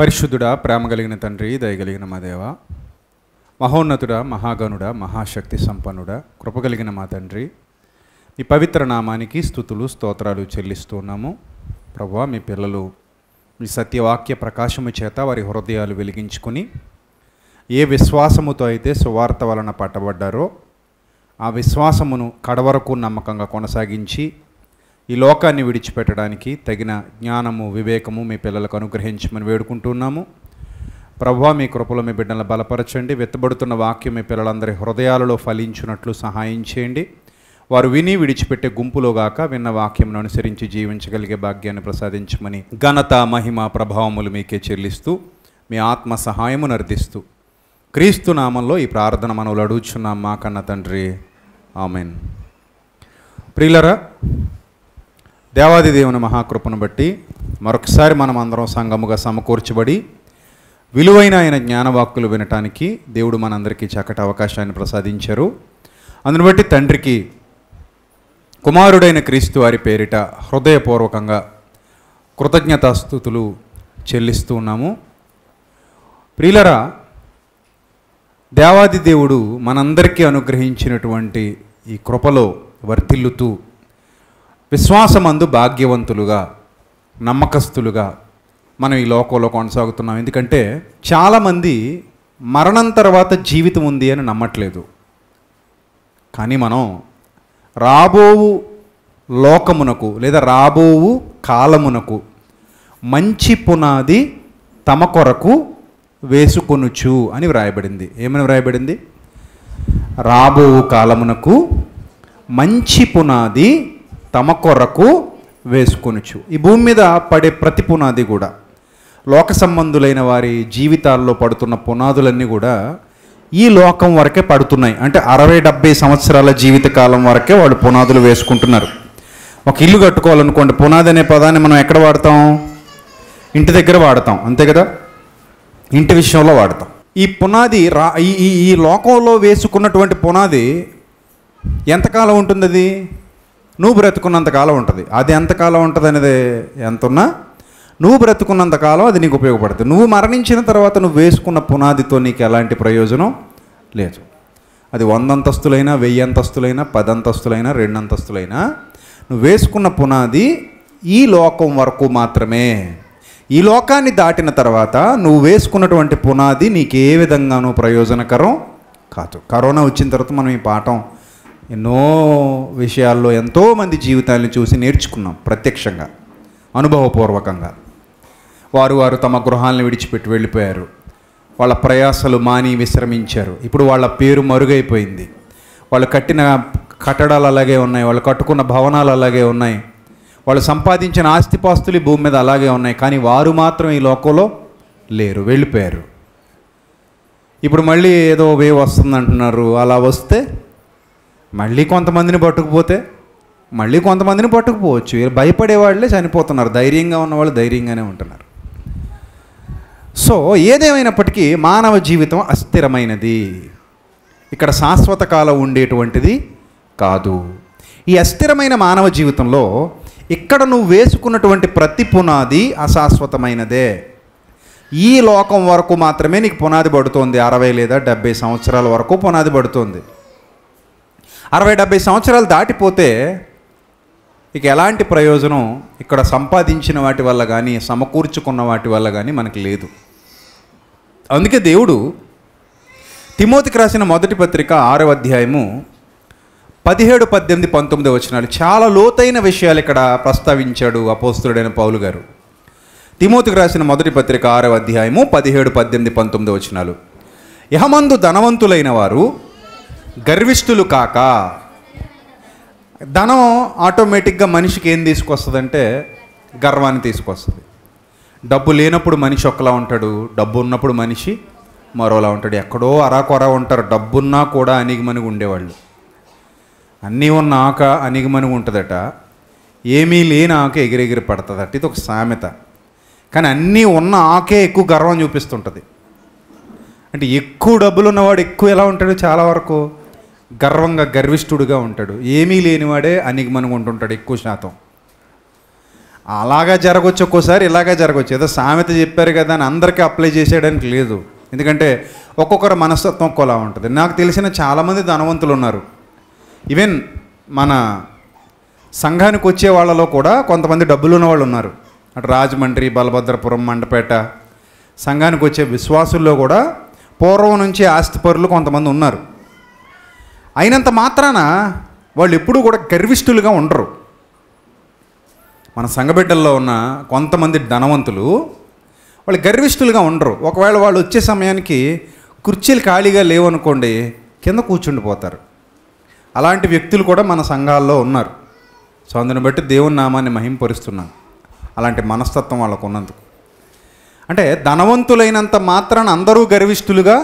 పరిశుద్ధుడా ప్రేమ కలిగిన తండ్రి దయగలిగిన మా దేవ మహోన్నతుడ మహాగనుడ మహాశక్తి సంపన్నుడ కృపగలిగిన మా తండ్రి ఈ పవిత్ర నామానికి స్థుతులు స్తోత్రాలు చెల్లిస్తున్నాము ప్రభు మీ పిల్లలు మీ సత్యవాక్య ప్రకాశము చేత వారి హృదయాలు వెలిగించుకుని ఏ విశ్వాసముతో అయితే సువార్త వలన పట్టబడ్డారో ఆ విశ్వాసమును కడవరకు నమ్మకంగా కొనసాగించి ఈ లోకాన్ని విడిచిపెట్టడానికి తగిన జ్ఞానము వివేకము మీ పిల్లలకు అనుగ్రహించమని వేడుకుంటున్నాము ప్రభావ మీ కృపలో మీ బిడ్డలను బలపరచండి వెత్తబడుతున్న వాక్యం మీ పిల్లలందరి హృదయాలలో ఫలించినట్లు సహాయం చేయండి వారు విని విడిచిపెట్టే గుంపులోగాక విన్న వాక్యంను అనుసరించి జీవించగలిగే భాగ్యాన్ని ప్రసాదించమని ఘనత మహిమ ప్రభావములు మీకే చెల్లిస్తూ మీ ఆత్మ సహాయము నర్దిస్తూ క్రీస్తు నామంలో ఈ ప్రార్థన మనవులు అడుగుచున్నాం మా కన్న తండ్రి ఆమెన్ ప్రియులరా దేవాది దేవుని మహాకృపను బట్టి మరొకసారి మనం అందరం సంగముగా సమకూర్చబడి విలువైన ఆయన జ్ఞానవాక్కులు వినటానికి దేవుడు మనందరికీ చక్కటి అవకాశాన్ని ప్రసాదించారు అందును బట్టి తండ్రికి కుమారుడైన క్రీస్తు వారి పేరిట హృదయపూర్వకంగా కృతజ్ఞతాస్థుతులు చెల్లిస్తూ ఉన్నాము ప్రియులరా దేవాది దేవుడు మనందరికీ అనుగ్రహించినటువంటి ఈ కృపలో వర్తిల్లుతూ విశ్వాసమందు భాగ్యవంతులుగా నమ్మకస్తులుగా మనం ఈ లోకంలో కొనసాగుతున్నాం ఎందుకంటే చాలామంది మరణం తర్వాత జీవితం ఉంది అని నమ్మట్లేదు కానీ మనం రాబోవు లోకమునకు లేదా రాబోవు కాలమునకు మంచి పునాది తమ కొరకు వేసుకొనుచు అని వ్రాయబడింది ఏమని వ్రాయబడింది రాబోవు కాలమునకు మంచి పునాది తమ కొరకు వేసుకొనిచ్చు ఈ భూమి మీద పడే ప్రతి పునాది కూడా లోక సంబంధులైన వారి జీవితాల్లో పడుతున్న పునాదులన్నీ కూడా ఈ లోకం వరకే పడుతున్నాయి అంటే అరవై డెబ్బై సంవత్సరాల జీవితకాలం వరకే వాళ్ళు పునాదులు వేసుకుంటున్నారు ఒక ఇల్లు కట్టుకోవాలనుకోండి పునాది అనే పదాన్ని మనం ఎక్కడ వాడతాం ఇంటి దగ్గర వాడతాం అంతే కదా ఇంటి విషయంలో వాడతాం ఈ పునాది రా ఈ ఈ లోకంలో వేసుకున్నటువంటి పునాది ఎంతకాలం ఉంటుంది అది నువ్వు బ్రతుకున్నంత కాలం ఉంటుంది అది ఎంతకాలం ఉంటుంది అనేది ఎంత ఉన్నా నువ్వు బ్రతుకున్నంత కాలం అది నీకు ఉపయోగపడుతుంది నువ్వు మరణించిన తర్వాత నువ్వు వేసుకున్న పునాదితో నీకు ఎలాంటి ప్రయోజనం లేదు అది వంద అంతస్తులైనా వెయ్యి అంతస్తులైనా పదంతస్తులైనా రెండంతస్తులైనా రెండు అంతస్తులైనా నువ్వు వేసుకున్న పునాది ఈ లోకం వరకు మాత్రమే ఈ లోకాన్ని దాటిన తర్వాత నువ్వు వేసుకున్నటువంటి పునాది నీకు ఏ విధంగానూ ప్రయోజనకరం కాదు కరోనా వచ్చిన తర్వాత మనం ఈ పాఠం ఎన్నో విషయాల్లో ఎంతోమంది జీవితాలను చూసి నేర్చుకున్నాం ప్రత్యక్షంగా అనుభవపూర్వకంగా వారు వారు తమ గృహాలను విడిచిపెట్టి వెళ్ళిపోయారు వాళ్ళ ప్రయాసాలు మాని విశ్రమించారు ఇప్పుడు వాళ్ళ పేరు మరుగైపోయింది వాళ్ళు కట్టిన కట్టడాలు అలాగే ఉన్నాయి వాళ్ళు కట్టుకున్న భవనాలు అలాగే ఉన్నాయి వాళ్ళు సంపాదించిన ఆస్తిపాస్తులు భూమి మీద అలాగే ఉన్నాయి కానీ వారు మాత్రం ఈ లోకంలో లేరు వెళ్ళిపోయారు ఇప్పుడు మళ్ళీ ఏదో వేవ్ వస్తుందంటున్నారు అలా వస్తే మళ్ళీ కొంతమందిని పట్టుకుపోతే మళ్ళీ కొంతమందిని పట్టుకుపోవచ్చు భయపడే వాళ్ళే చనిపోతున్నారు ధైర్యంగా ఉన్నవాళ్ళు ధైర్యంగానే ఉంటున్నారు సో ఏదేమైనప్పటికీ మానవ జీవితం అస్థిరమైనది ఇక్కడ శాశ్వత కాలం ఉండేటువంటిది కాదు ఈ అస్థిరమైన మానవ జీవితంలో ఇక్కడ నువ్వు వేసుకున్నటువంటి ప్రతి పునాది అశాశ్వతమైనదే ఈ లోకం వరకు మాత్రమే నీకు పునాది పడుతోంది అరవై లేదా డెబ్బై సంవత్సరాల వరకు పునాది పడుతోంది అరవై డెబ్బై సంవత్సరాలు దాటిపోతే ఇక ఎలాంటి ప్రయోజనం ఇక్కడ సంపాదించిన వాటి వల్ల కానీ సమకూర్చుకున్న వాటి వల్ల కానీ మనకి లేదు అందుకే దేవుడు తిమోతికి రాసిన మొదటి పత్రిక ఆరో అధ్యాయము పదిహేడు పద్దెనిమిది పంతొమ్మిది వచ్చినాడు చాలా లోతైన విషయాలు ఇక్కడ ప్రస్తావించాడు అపోస్తుడైన పౌలు గారు తిమోతికి రాసిన మొదటి పత్రిక ఆరో అధ్యాయము పదిహేడు పద్దెనిమిది పంతొమ్మిది వచ్చినాలు యహమందు ధనవంతులైన వారు గర్విష్ఠులు కాక ధనం ఆటోమేటిక్గా మనిషికి ఏం తీసుకొస్తుందంటే గర్వాన్ని తీసుకొస్తుంది డబ్బు లేనప్పుడు మనిషి ఒకలా ఉంటాడు డబ్బు ఉన్నప్పుడు మనిషి మరోలా ఉంటాడు ఎక్కడో కొరా ఉంటారు డబ్బున్నా కూడా అణిగిమణిగి ఉండేవాళ్ళు అన్నీ ఉన్న ఆక అణిగిమణిగి ఉంటుందట ఏమీ లేని ఆక ఎగిరెగిరి పడుతుందట ఇది ఒక సామెత కానీ అన్నీ ఉన్న ఆకే ఎక్కువ గర్వం చూపిస్తుంటుంది అంటే ఎక్కువ డబ్బులు ఉన్నవాడు ఎక్కువ ఎలా ఉంటాడు చాలా వరకు గర్వంగా గర్విష్ఠుడుగా ఉంటాడు ఏమీ లేనివాడే అనిగమనం ఉంటుంటాడు ఎక్కువ శాతం అలాగా జరగవచ్చు ఒక్కోసారి ఇలాగా జరగవచ్చు ఏదో సామెత చెప్పారు కదా అని అందరికీ అప్లై చేసేయడానికి లేదు ఎందుకంటే ఒక్కొక్కరు మనస్తత్వం ఒక్కోలా ఉంటుంది నాకు తెలిసిన చాలామంది ధనవంతులు ఉన్నారు ఈవెన్ మన సంఘానికి వచ్చే వాళ్ళలో కూడా కొంతమంది డబ్బులు ఉన్న వాళ్ళు ఉన్నారు అటు రాజమండ్రి బలభద్రపురం మండపేట సంఘానికి వచ్చే విశ్వాసుల్లో కూడా పూర్వం నుంచి ఆస్తిపరులు కొంతమంది ఉన్నారు అయినంత మాత్రాన వాళ్ళు ఎప్పుడూ కూడా గర్విష్ఠులుగా ఉండరు మన సంగబిడ్డల్లో ఉన్న కొంతమంది ధనవంతులు వాళ్ళు గర్విష్ఠులుగా ఉండరు ఒకవేళ వాళ్ళు వచ్చే సమయానికి కుర్చీలు ఖాళీగా లేవనుకోండి కింద కూర్చుండిపోతారు అలాంటి వ్యక్తులు కూడా మన సంఘాల్లో ఉన్నారు సో అందుని బట్టి దేవుని నామాన్ని మహింపరుస్తున్నాం అలాంటి మనస్తత్వం వాళ్ళకు ఉన్నందుకు అంటే ధనవంతులైనంత మాత్రాన అందరూ గర్విష్ఠులుగా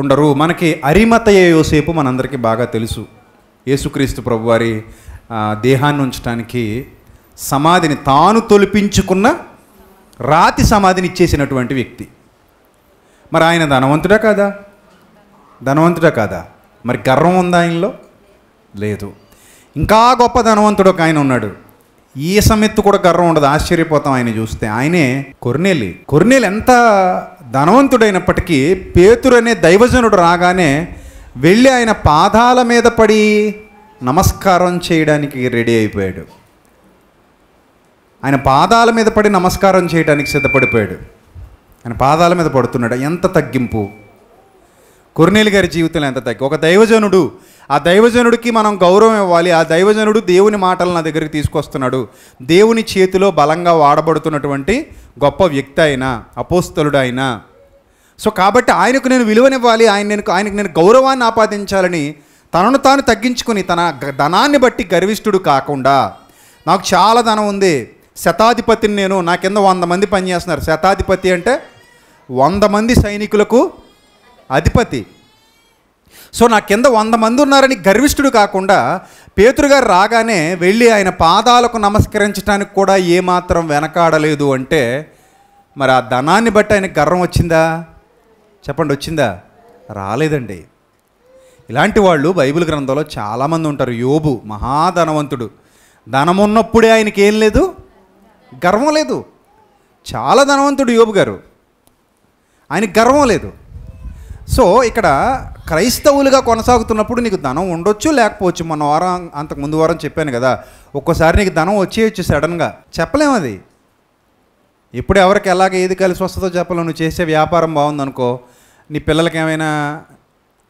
ఉండరు మనకి అరిమతయ యోసేపు మనందరికీ బాగా తెలుసు యేసుక్రీస్తు ప్రభువారి దేహాన్ని ఉంచడానికి సమాధిని తాను తొలిపించుకున్న రాతి సమాధిని ఇచ్చేసినటువంటి వ్యక్తి మరి ఆయన ధనవంతుడా కాదా ధనవంతుడా కాదా మరి గర్వం ఉందా ఆయనలో లేదు ఇంకా గొప్ప ధనవంతుడు ఒక ఆయన ఉన్నాడు ఈ సమెత్తు కూడా గర్వం ఉండదు ఆశ్చర్యపోతాం ఆయన చూస్తే ఆయనే కొర్నేలి కొర్నేలి ఎంత ధనవంతుడైనప్పటికీ పేతురు అనే దైవజనుడు రాగానే వెళ్ళి ఆయన పాదాల మీద పడి నమస్కారం చేయడానికి రెడీ అయిపోయాడు ఆయన పాదాల మీద పడి నమస్కారం చేయడానికి సిద్ధపడిపోయాడు ఆయన పాదాల మీద పడుతున్నాడు ఎంత తగ్గింపు కొర్నేలు గారి జీవితంలో ఎంత తగ్గి ఒక దైవజనుడు ఆ దైవజనుడికి మనం గౌరవం ఇవ్వాలి ఆ దైవజనుడు దేవుని మాటలు నా దగ్గరికి తీసుకొస్తున్నాడు దేవుని చేతిలో బలంగా వాడబడుతున్నటువంటి గొప్ప వ్యక్తి అయినా అపోస్తలుడు ఆయన సో కాబట్టి ఆయనకు నేను విలువనివ్వాలి ఆయన నేను ఆయనకు నేను గౌరవాన్ని ఆపాదించాలని తనను తాను తగ్గించుకుని తన ధనాన్ని బట్టి గర్విష్ఠుడు కాకుండా నాకు చాలా ధనం ఉంది శతాధిపతిని నేను నా కింద వంద మంది పనిచేస్తున్నారు శతాధిపతి అంటే వంద మంది సైనికులకు అధిపతి సో నా కింద వంద మంది ఉన్నారని గర్విష్ఠుడు కాకుండా పేతురు గారు రాగానే వెళ్ళి ఆయన పాదాలకు నమస్కరించడానికి కూడా ఏమాత్రం వెనకాడలేదు అంటే మరి ఆ ధనాన్ని బట్టి ఆయన గర్వం వచ్చిందా చెప్పండి వచ్చిందా రాలేదండి ఇలాంటి వాళ్ళు బైబిల్ గ్రంథంలో చాలామంది ఉంటారు యోబు మహాధనవంతుడు ధనమున్నప్పుడే ఆయనకి ఏం లేదు గర్వం లేదు చాలా ధనవంతుడు యోబు గారు ఆయనకు గర్వం లేదు సో ఇక్కడ క్రైస్తవులుగా కొనసాగుతున్నప్పుడు నీకు ధనం ఉండొచ్చు లేకపోవచ్చు మన వారం అంతకు ముందు వారం చెప్పాను కదా ఒక్కోసారి నీకు ధనం వచ్చేయచ్చు సడన్గా చెప్పలేము అది ఎప్పుడు ఎవరికి ఎలాగ ఏది కలిసి వస్తుందో చెప్పలేము నువ్వు చేసే వ్యాపారం బాగుందనుకో నీ పిల్లలకి ఏమైనా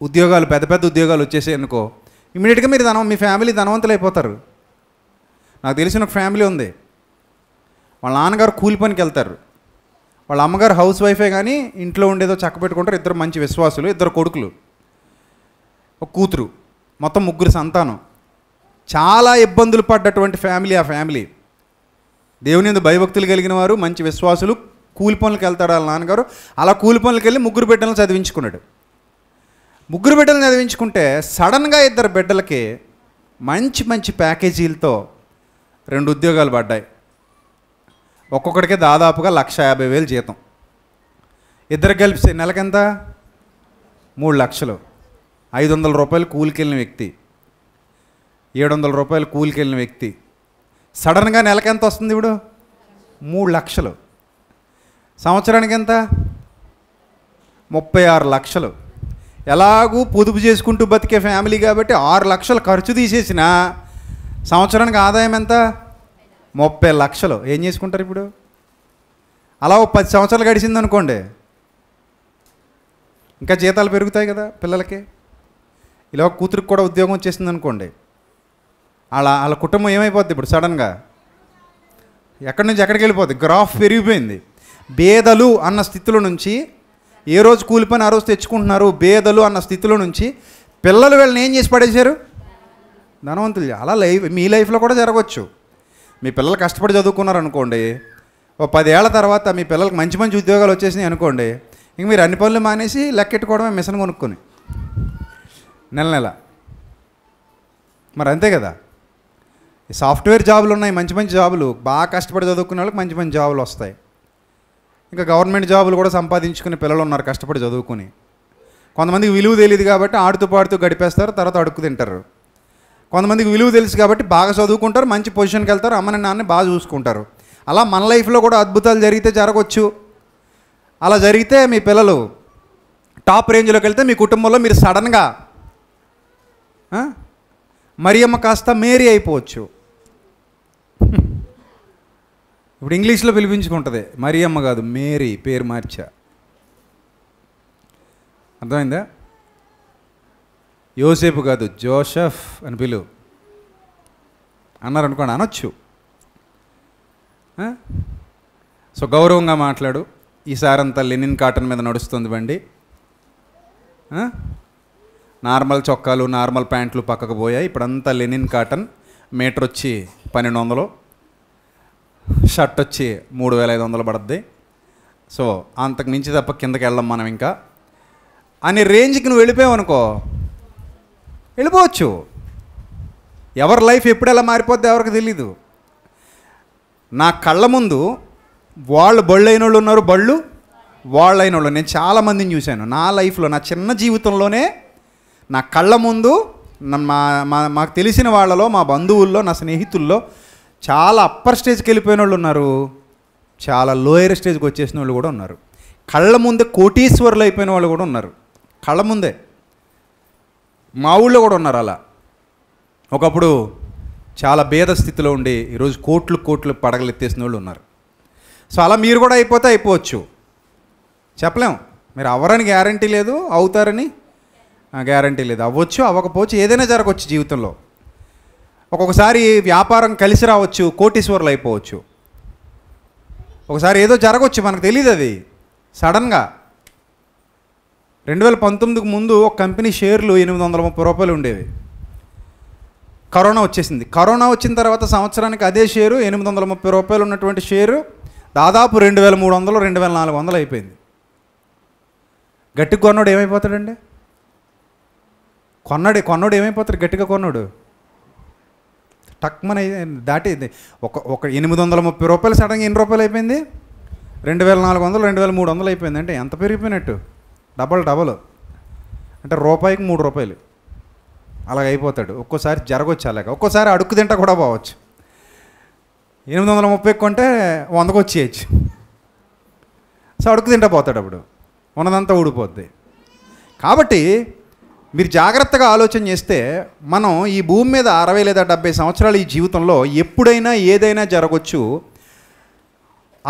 ఉద్యోగాలు పెద్ద పెద్ద ఉద్యోగాలు వచ్చేసాయి అనుకో ఇమీడియట్గా మీరు ధనం మీ ఫ్యామిలీ ధనవంతులు అయిపోతారు నాకు తెలిసిన ఒక ఫ్యామిలీ ఉంది వాళ్ళ నాన్నగారు కూలి పనికి వెళ్తారు వాళ్ళ అమ్మగారు హౌస్ వైఫే కానీ ఇంట్లో ఉండేదో చక్క పెట్టుకుంటారు ఇద్దరు మంచి విశ్వాసులు ఇద్దరు కొడుకులు ఒక కూతురు మొత్తం ముగ్గురు సంతానం చాలా ఇబ్బందులు పడ్డటువంటి ఫ్యామిలీ ఆ ఫ్యామిలీ దేవుని ఎందు భయభక్తులు కలిగిన వారు మంచి విశ్వాసులు కూలి పనులకు వెళ్తాడు వాళ్ళ నాన్నగారు అలా కూలి పనులకు వెళ్ళి ముగ్గురు బిడ్డలను చదివించుకున్నాడు ముగ్గురు బిడ్డలను చదివించుకుంటే సడన్గా ఇద్దరు బిడ్డలకి మంచి మంచి ప్యాకేజీలతో రెండు ఉద్యోగాలు పడ్డాయి ఒక్కొక్కడికి దాదాపుగా లక్ష యాభై వేలు జీతం ఇద్దరు కలిపి నెలకెంత మూడు లక్షలు ఐదు వందల రూపాయలు కూలికెళ్ళిన వ్యక్తి ఏడు వందల రూపాయలు కూలికెళ్ళిన వ్యక్తి సడన్గా నెలకెంత వస్తుంది ఇప్పుడు మూడు లక్షలు సంవత్సరానికి ఎంత ముప్పై ఆరు లక్షలు ఎలాగూ పొదుపు చేసుకుంటూ బతికే ఫ్యామిలీ కాబట్టి ఆరు లక్షలు ఖర్చు తీసేసిన సంవత్సరానికి ఆదాయం ఎంత ముప్పై లక్షలు ఏం చేసుకుంటారు ఇప్పుడు అలా ఓ పది సంవత్సరాలు గడిచింది అనుకోండి ఇంకా జీతాలు పెరుగుతాయి కదా పిల్లలకి ఇలా కూతురికి కూడా ఉద్యోగం వచ్చేసింది అనుకోండి వాళ్ళ వాళ్ళ కుటుంబం ఏమైపోద్ది ఇప్పుడు సడన్గా ఎక్కడి నుంచి ఎక్కడికి వెళ్ళిపోద్ది గ్రాఫ్ పెరిగిపోయింది బేదలు అన్న స్థితిలో నుంచి ఏ రోజు కూలిపోయిన ఆ రోజు తెచ్చుకుంటున్నారు బేదలు అన్న స్థితిలో నుంచి పిల్లలు వీళ్ళని ఏం చేసి పడేశారు ధనవంతులు అలా లైఫ్ మీ లైఫ్లో కూడా జరగవచ్చు మీ పిల్లలు కష్టపడి చదువుకున్నారు అనుకోండి ఓ పదేళ్ల తర్వాత మీ పిల్లలకు మంచి మంచి ఉద్యోగాలు వచ్చేసినాయి అనుకోండి ఇంక మీరు అన్ని పనులు మానేసి లెక్కెట్టుకోవడమే మిషన్ కొనుక్కొని నెల నెల మరి అంతే కదా సాఫ్ట్వేర్ జాబులు ఉన్నాయి మంచి మంచి జాబులు బాగా కష్టపడి చదువుకునే వాళ్ళకి మంచి మంచి జాబులు వస్తాయి ఇంకా గవర్నమెంట్ జాబులు కూడా సంపాదించుకునే పిల్లలు ఉన్నారు కష్టపడి చదువుకుని కొంతమందికి విలువ తెలియదు కాబట్టి ఆడుతూ పాడుతూ గడిపేస్తారు తర్వాత అడుక్కు తింటారు కొంతమందికి విలువ తెలుసు కాబట్టి బాగా చదువుకుంటారు మంచి పొజిషన్కి వెళ్తారు అమ్మని నాన్నని బాగా చూసుకుంటారు అలా మన లైఫ్లో కూడా అద్భుతాలు జరిగితే జరగవచ్చు అలా జరిగితే మీ పిల్లలు టాప్ రేంజ్లోకి వెళ్తే మీ కుటుంబంలో మీరు సడన్గా మరియమ్మ కాస్త మేరీ అయిపోవచ్చు ఇప్పుడు ఇంగ్లీష్లో పిలిపించుకుంటుంది మరి అమ్మ కాదు మేరీ పేరు మార్చా అర్థమైందా యోసేపు కాదు జోసఫ్ అని పిలువు అన్నారనుకోండి అనొచ్చు సో గౌరవంగా మాట్లాడు ఈసారంతా లెనిన్ కాటన్ మీద నడుస్తుంది బండి నార్మల్ చొక్కాలు నార్మల్ ప్యాంట్లు పక్కకు పోయాయి ఇప్పుడంతా లెనిన్ కాటన్ మీటర్ వచ్చి పన్నెండు వందలు షర్ట్ వచ్చి మూడు వేల ఐదు వందలు పడుద్ది సో అంతకు మించి తప్ప కిందకి వెళ్ళాం మనం ఇంకా అనే రేంజ్కి నువ్వు వెళ్ళిపోయావు అనుకో వెళ్ళిపోవచ్చు ఎవరి లైఫ్ ఎప్పుడు ఎలా మారిపోద్దో ఎవరికి తెలీదు నా కళ్ళ ముందు వాళ్ళు బళ్ళు అయిన వాళ్ళు ఉన్నారు బళ్ళు వాళ్ళు అయిన వాళ్ళు నేను చాలామందిని చూశాను నా లైఫ్లో నా చిన్న జీవితంలోనే నా కళ్ళ ముందు మా మాకు తెలిసిన వాళ్ళలో మా బంధువుల్లో నా స్నేహితుల్లో చాలా అప్పర్ స్టేజ్కి వెళ్ళిపోయిన వాళ్ళు ఉన్నారు చాలా లోయర్ స్టేజ్కి వచ్చేసిన వాళ్ళు కూడా ఉన్నారు కళ్ళ ముందే కోటీశ్వరులు అయిపోయిన వాళ్ళు కూడా ఉన్నారు కళ్ళ ముందే మా ఊళ్ళో కూడా ఉన్నారు అలా ఒకప్పుడు చాలా భేద స్థితిలో ఉండి ఈరోజు కోట్లు కోట్లు పడగలు ఎత్తేసిన వాళ్ళు ఉన్నారు సో అలా మీరు కూడా అయిపోతే అయిపోవచ్చు చెప్పలేం మీరు అవ్వరని గ్యారంటీ లేదు అవుతారని గ్యారంటీ లేదు అవ్వచ్చు అవ్వకపోవచ్చు ఏదైనా జరగవచ్చు జీవితంలో ఒక్కొక్కసారి వ్యాపారం కలిసి రావచ్చు కోటీశ్వరులు అయిపోవచ్చు ఒకసారి ఏదో జరగవచ్చు మనకు తెలియదు అది సడన్గా రెండు వేల పంతొమ్మిదికి ముందు ఒక కంపెనీ షేర్లు ఎనిమిది వందల ముప్పై రూపాయలు ఉండేవి కరోనా వచ్చేసింది కరోనా వచ్చిన తర్వాత సంవత్సరానికి అదే షేరు ఎనిమిది వందల ముప్పై రూపాయలు ఉన్నటువంటి షేరు దాదాపు రెండు వేల మూడు వందలు రెండు వేల నాలుగు వందలు అయిపోయింది గట్టి కొన్నాడు ఏమైపోతాడండి కొన్నాడు కొన్నాడు ఏమైపోతాడు గట్టిగా కొన్నాడు టక్మన్ దాటి ఒక ఒక ఎనిమిది వందల ముప్పై రూపాయలు సడన్గా ఎన్ని రూపాయలు అయిపోయింది రెండు వేల నాలుగు వందలు రెండు వేల మూడు వందలు అయిపోయింది అంటే ఎంత పెరిగిపోయినట్టు డబల్ డబల్ అంటే రూపాయికి మూడు రూపాయలు అలాగ అయిపోతాడు ఒక్కోసారి జరగవచ్చు అలాగే ఒక్కోసారి అడుక్కు తింటా కూడా పోవచ్చు ఎనిమిది వందల ముప్పై కొంటే వందకు వచ్చేయచ్చు సో అడుక్కు తింటా పోతాడు అప్పుడు ఉన్నదంతా ఊడిపోద్ది కాబట్టి మీరు జాగ్రత్తగా ఆలోచన చేస్తే మనం ఈ భూమి మీద అరవై లేదా డెబ్బై సంవత్సరాలు ఈ జీవితంలో ఎప్పుడైనా ఏదైనా జరగవచ్చు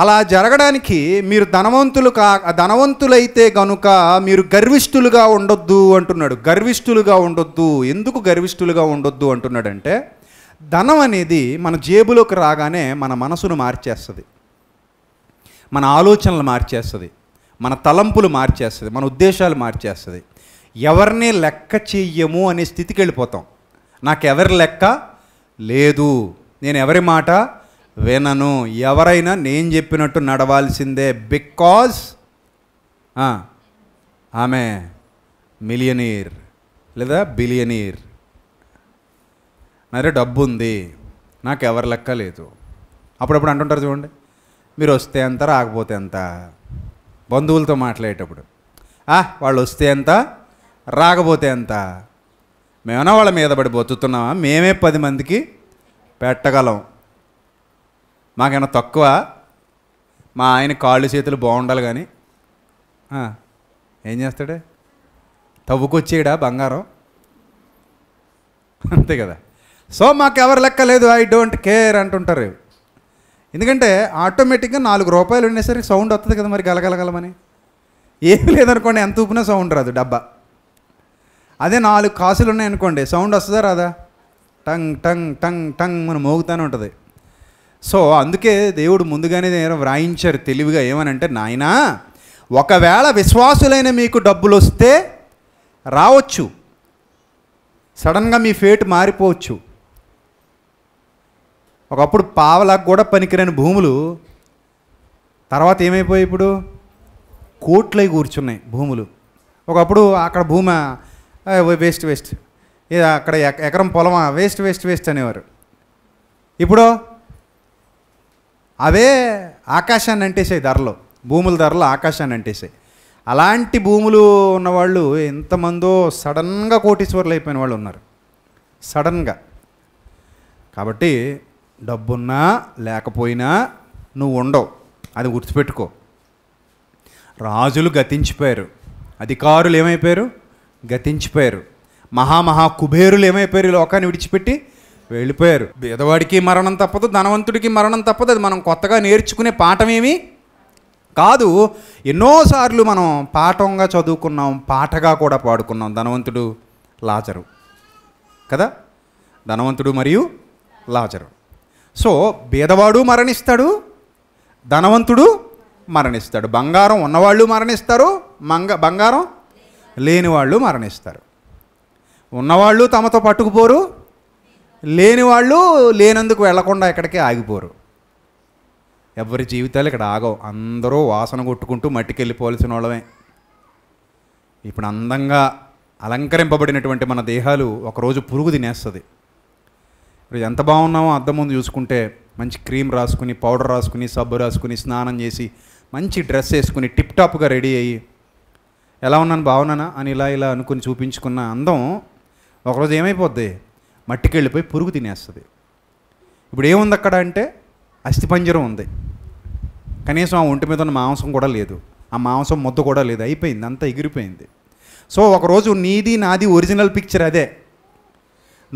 అలా జరగడానికి మీరు ధనవంతులు కా ధనవంతులైతే గనుక మీరు గర్విష్ఠులుగా ఉండొద్దు అంటున్నాడు గర్విష్ఠులుగా ఉండొద్దు ఎందుకు గర్విష్ఠులుగా ఉండొద్దు అంటున్నాడంటే ధనం అనేది మన జేబులోకి రాగానే మన మనసును మార్చేస్తుంది మన ఆలోచనలు మార్చేస్తుంది మన తలంపులు మార్చేస్తుంది మన ఉద్దేశాలు మార్చేస్తుంది ఎవరిని లెక్క చెయ్యము అనే స్థితికి వెళ్ళిపోతాం నాకు ఎవరి లెక్క లేదు నేను ఎవరి మాట వినను ఎవరైనా నేను చెప్పినట్టు నడవాల్సిందే బికాజ్ ఆమె మిలియనీర్ లేదా బిలియనీర్ నరే డబ్బు ఉంది నాకు ఎవరు లెక్క లేదు అప్పుడప్పుడు అంటుంటారు చూడండి మీరు వస్తే ఎంత రాకపోతే ఎంత బంధువులతో మాట్లాడేటప్పుడు ఆ వాళ్ళు వస్తే ఎంత రాకపోతే ఎంత మేమైనా వాళ్ళ మీద పడి బొత్తుతున్నామా మేమే పది మందికి పెట్టగలం మాకేమైనా తక్కువ మా ఆయన కాళ్ళు చేతులు బాగుండాలి కానీ ఏం చేస్తాడు తవ్వుకొచ్చేయడా బంగారం అంతే కదా సో ఎవరు లెక్క లేదు ఐ డోంట్ కేర్ అంటుంటారు ఎందుకంటే ఆటోమేటిక్గా నాలుగు రూపాయలు ఉండేసరికి సౌండ్ వస్తుంది కదా మరి గలగలగలమని ఏమి లేదనుకోండి ఎంత ఊపినా సౌండ్ రాదు డబ్బా అదే నాలుగు కాసులు ఉన్నాయనుకోండి సౌండ్ వస్తుందా రాదా టంగ్ టంగ్ టంగ్ టంగ్ మనం మోగుతూనే ఉంటుంది సో అందుకే దేవుడు ముందుగానే వ్రాయించారు తెలివిగా ఏమని అంటే నాయనా ఒకవేళ విశ్వాసులైన మీకు డబ్బులు వస్తే రావచ్చు సడన్గా మీ ఫేట్ మారిపోవచ్చు ఒకప్పుడు పావలకు కూడా పనికిరాని భూములు తర్వాత ఏమైపోయాయి ఇప్పుడు కోట్లై కూర్చున్నాయి భూములు ఒకప్పుడు అక్కడ భూమి వేస్ట్ వేస్ట్ అక్కడ ఎకరం పొలం వేస్ట్ వేస్ట్ వేస్ట్ అనేవారు ఇప్పుడు అవే ఆకాశాన్ని అంటేసాయి ధరలు భూముల ధరలు ఆకాశాన్ని అంటేసాయి అలాంటి భూములు ఉన్నవాళ్ళు ఎంతమందో సడన్గా కోటీశ్వర్లు అయిపోయిన వాళ్ళు ఉన్నారు సడన్గా కాబట్టి డబ్బున్నా లేకపోయినా నువ్వు ఉండవు అది గుర్తుపెట్టుకో రాజులు గతించిపోయారు అధికారులు ఏమైపోయారు గతించిపోయారు మహామహా కుబేరులు ఏమైపోయారు లోకాన్ని విడిచిపెట్టి వెళ్ళిపోయారు బీదవాడికి మరణం తప్పదు ధనవంతుడికి మరణం తప్పదు అది మనం కొత్తగా నేర్చుకునే పాఠమేమి కాదు ఎన్నోసార్లు మనం పాఠంగా చదువుకున్నాం పాటగా కూడా పాడుకున్నాం ధనవంతుడు లాజరు కదా ధనవంతుడు మరియు లాజరు సో బీదవాడు మరణిస్తాడు ధనవంతుడు మరణిస్తాడు బంగారం ఉన్నవాళ్ళు మరణిస్తారు మంగ బంగారం లేనివాళ్ళు మరణిస్తారు ఉన్నవాళ్ళు తమతో పట్టుకుపోరు లేని వాళ్ళు లేనందుకు వెళ్లకుండా ఎక్కడికే ఆగిపోరు ఎవరి జీవితాలు ఇక్కడ ఆగవు అందరూ వాసన కొట్టుకుంటూ మట్టికెళ్ళిపోవలసిన వాళ్ళమే ఇప్పుడు అందంగా అలంకరింపబడినటువంటి మన దేహాలు ఒకరోజు పురుగు తినేస్తుంది ఇప్పుడు ఎంత బాగున్నామో అద్దం ముందు చూసుకుంటే మంచి క్రీమ్ రాసుకుని పౌడర్ రాసుకుని సబ్బు రాసుకుని స్నానం చేసి మంచి డ్రెస్ వేసుకుని టిప్ టాప్గా రెడీ అయ్యి ఎలా ఉన్నాను బాగున్నానా అని ఇలా ఇలా అనుకుని చూపించుకున్న అందం ఒకరోజు ఏమైపోద్ది మట్టికెళ్ళిపోయి పురుగు తినేస్తుంది ఇప్పుడు ఏముంది అక్కడ అంటే అస్థిపంజరం ఉంది కనీసం ఆ ఒంటి మీద ఉన్న మాంసం కూడా లేదు ఆ మాంసం ముద్ద కూడా లేదు అయిపోయింది అంతా ఎగిరిపోయింది సో ఒకరోజు నీది నాది ఒరిజినల్ పిక్చర్ అదే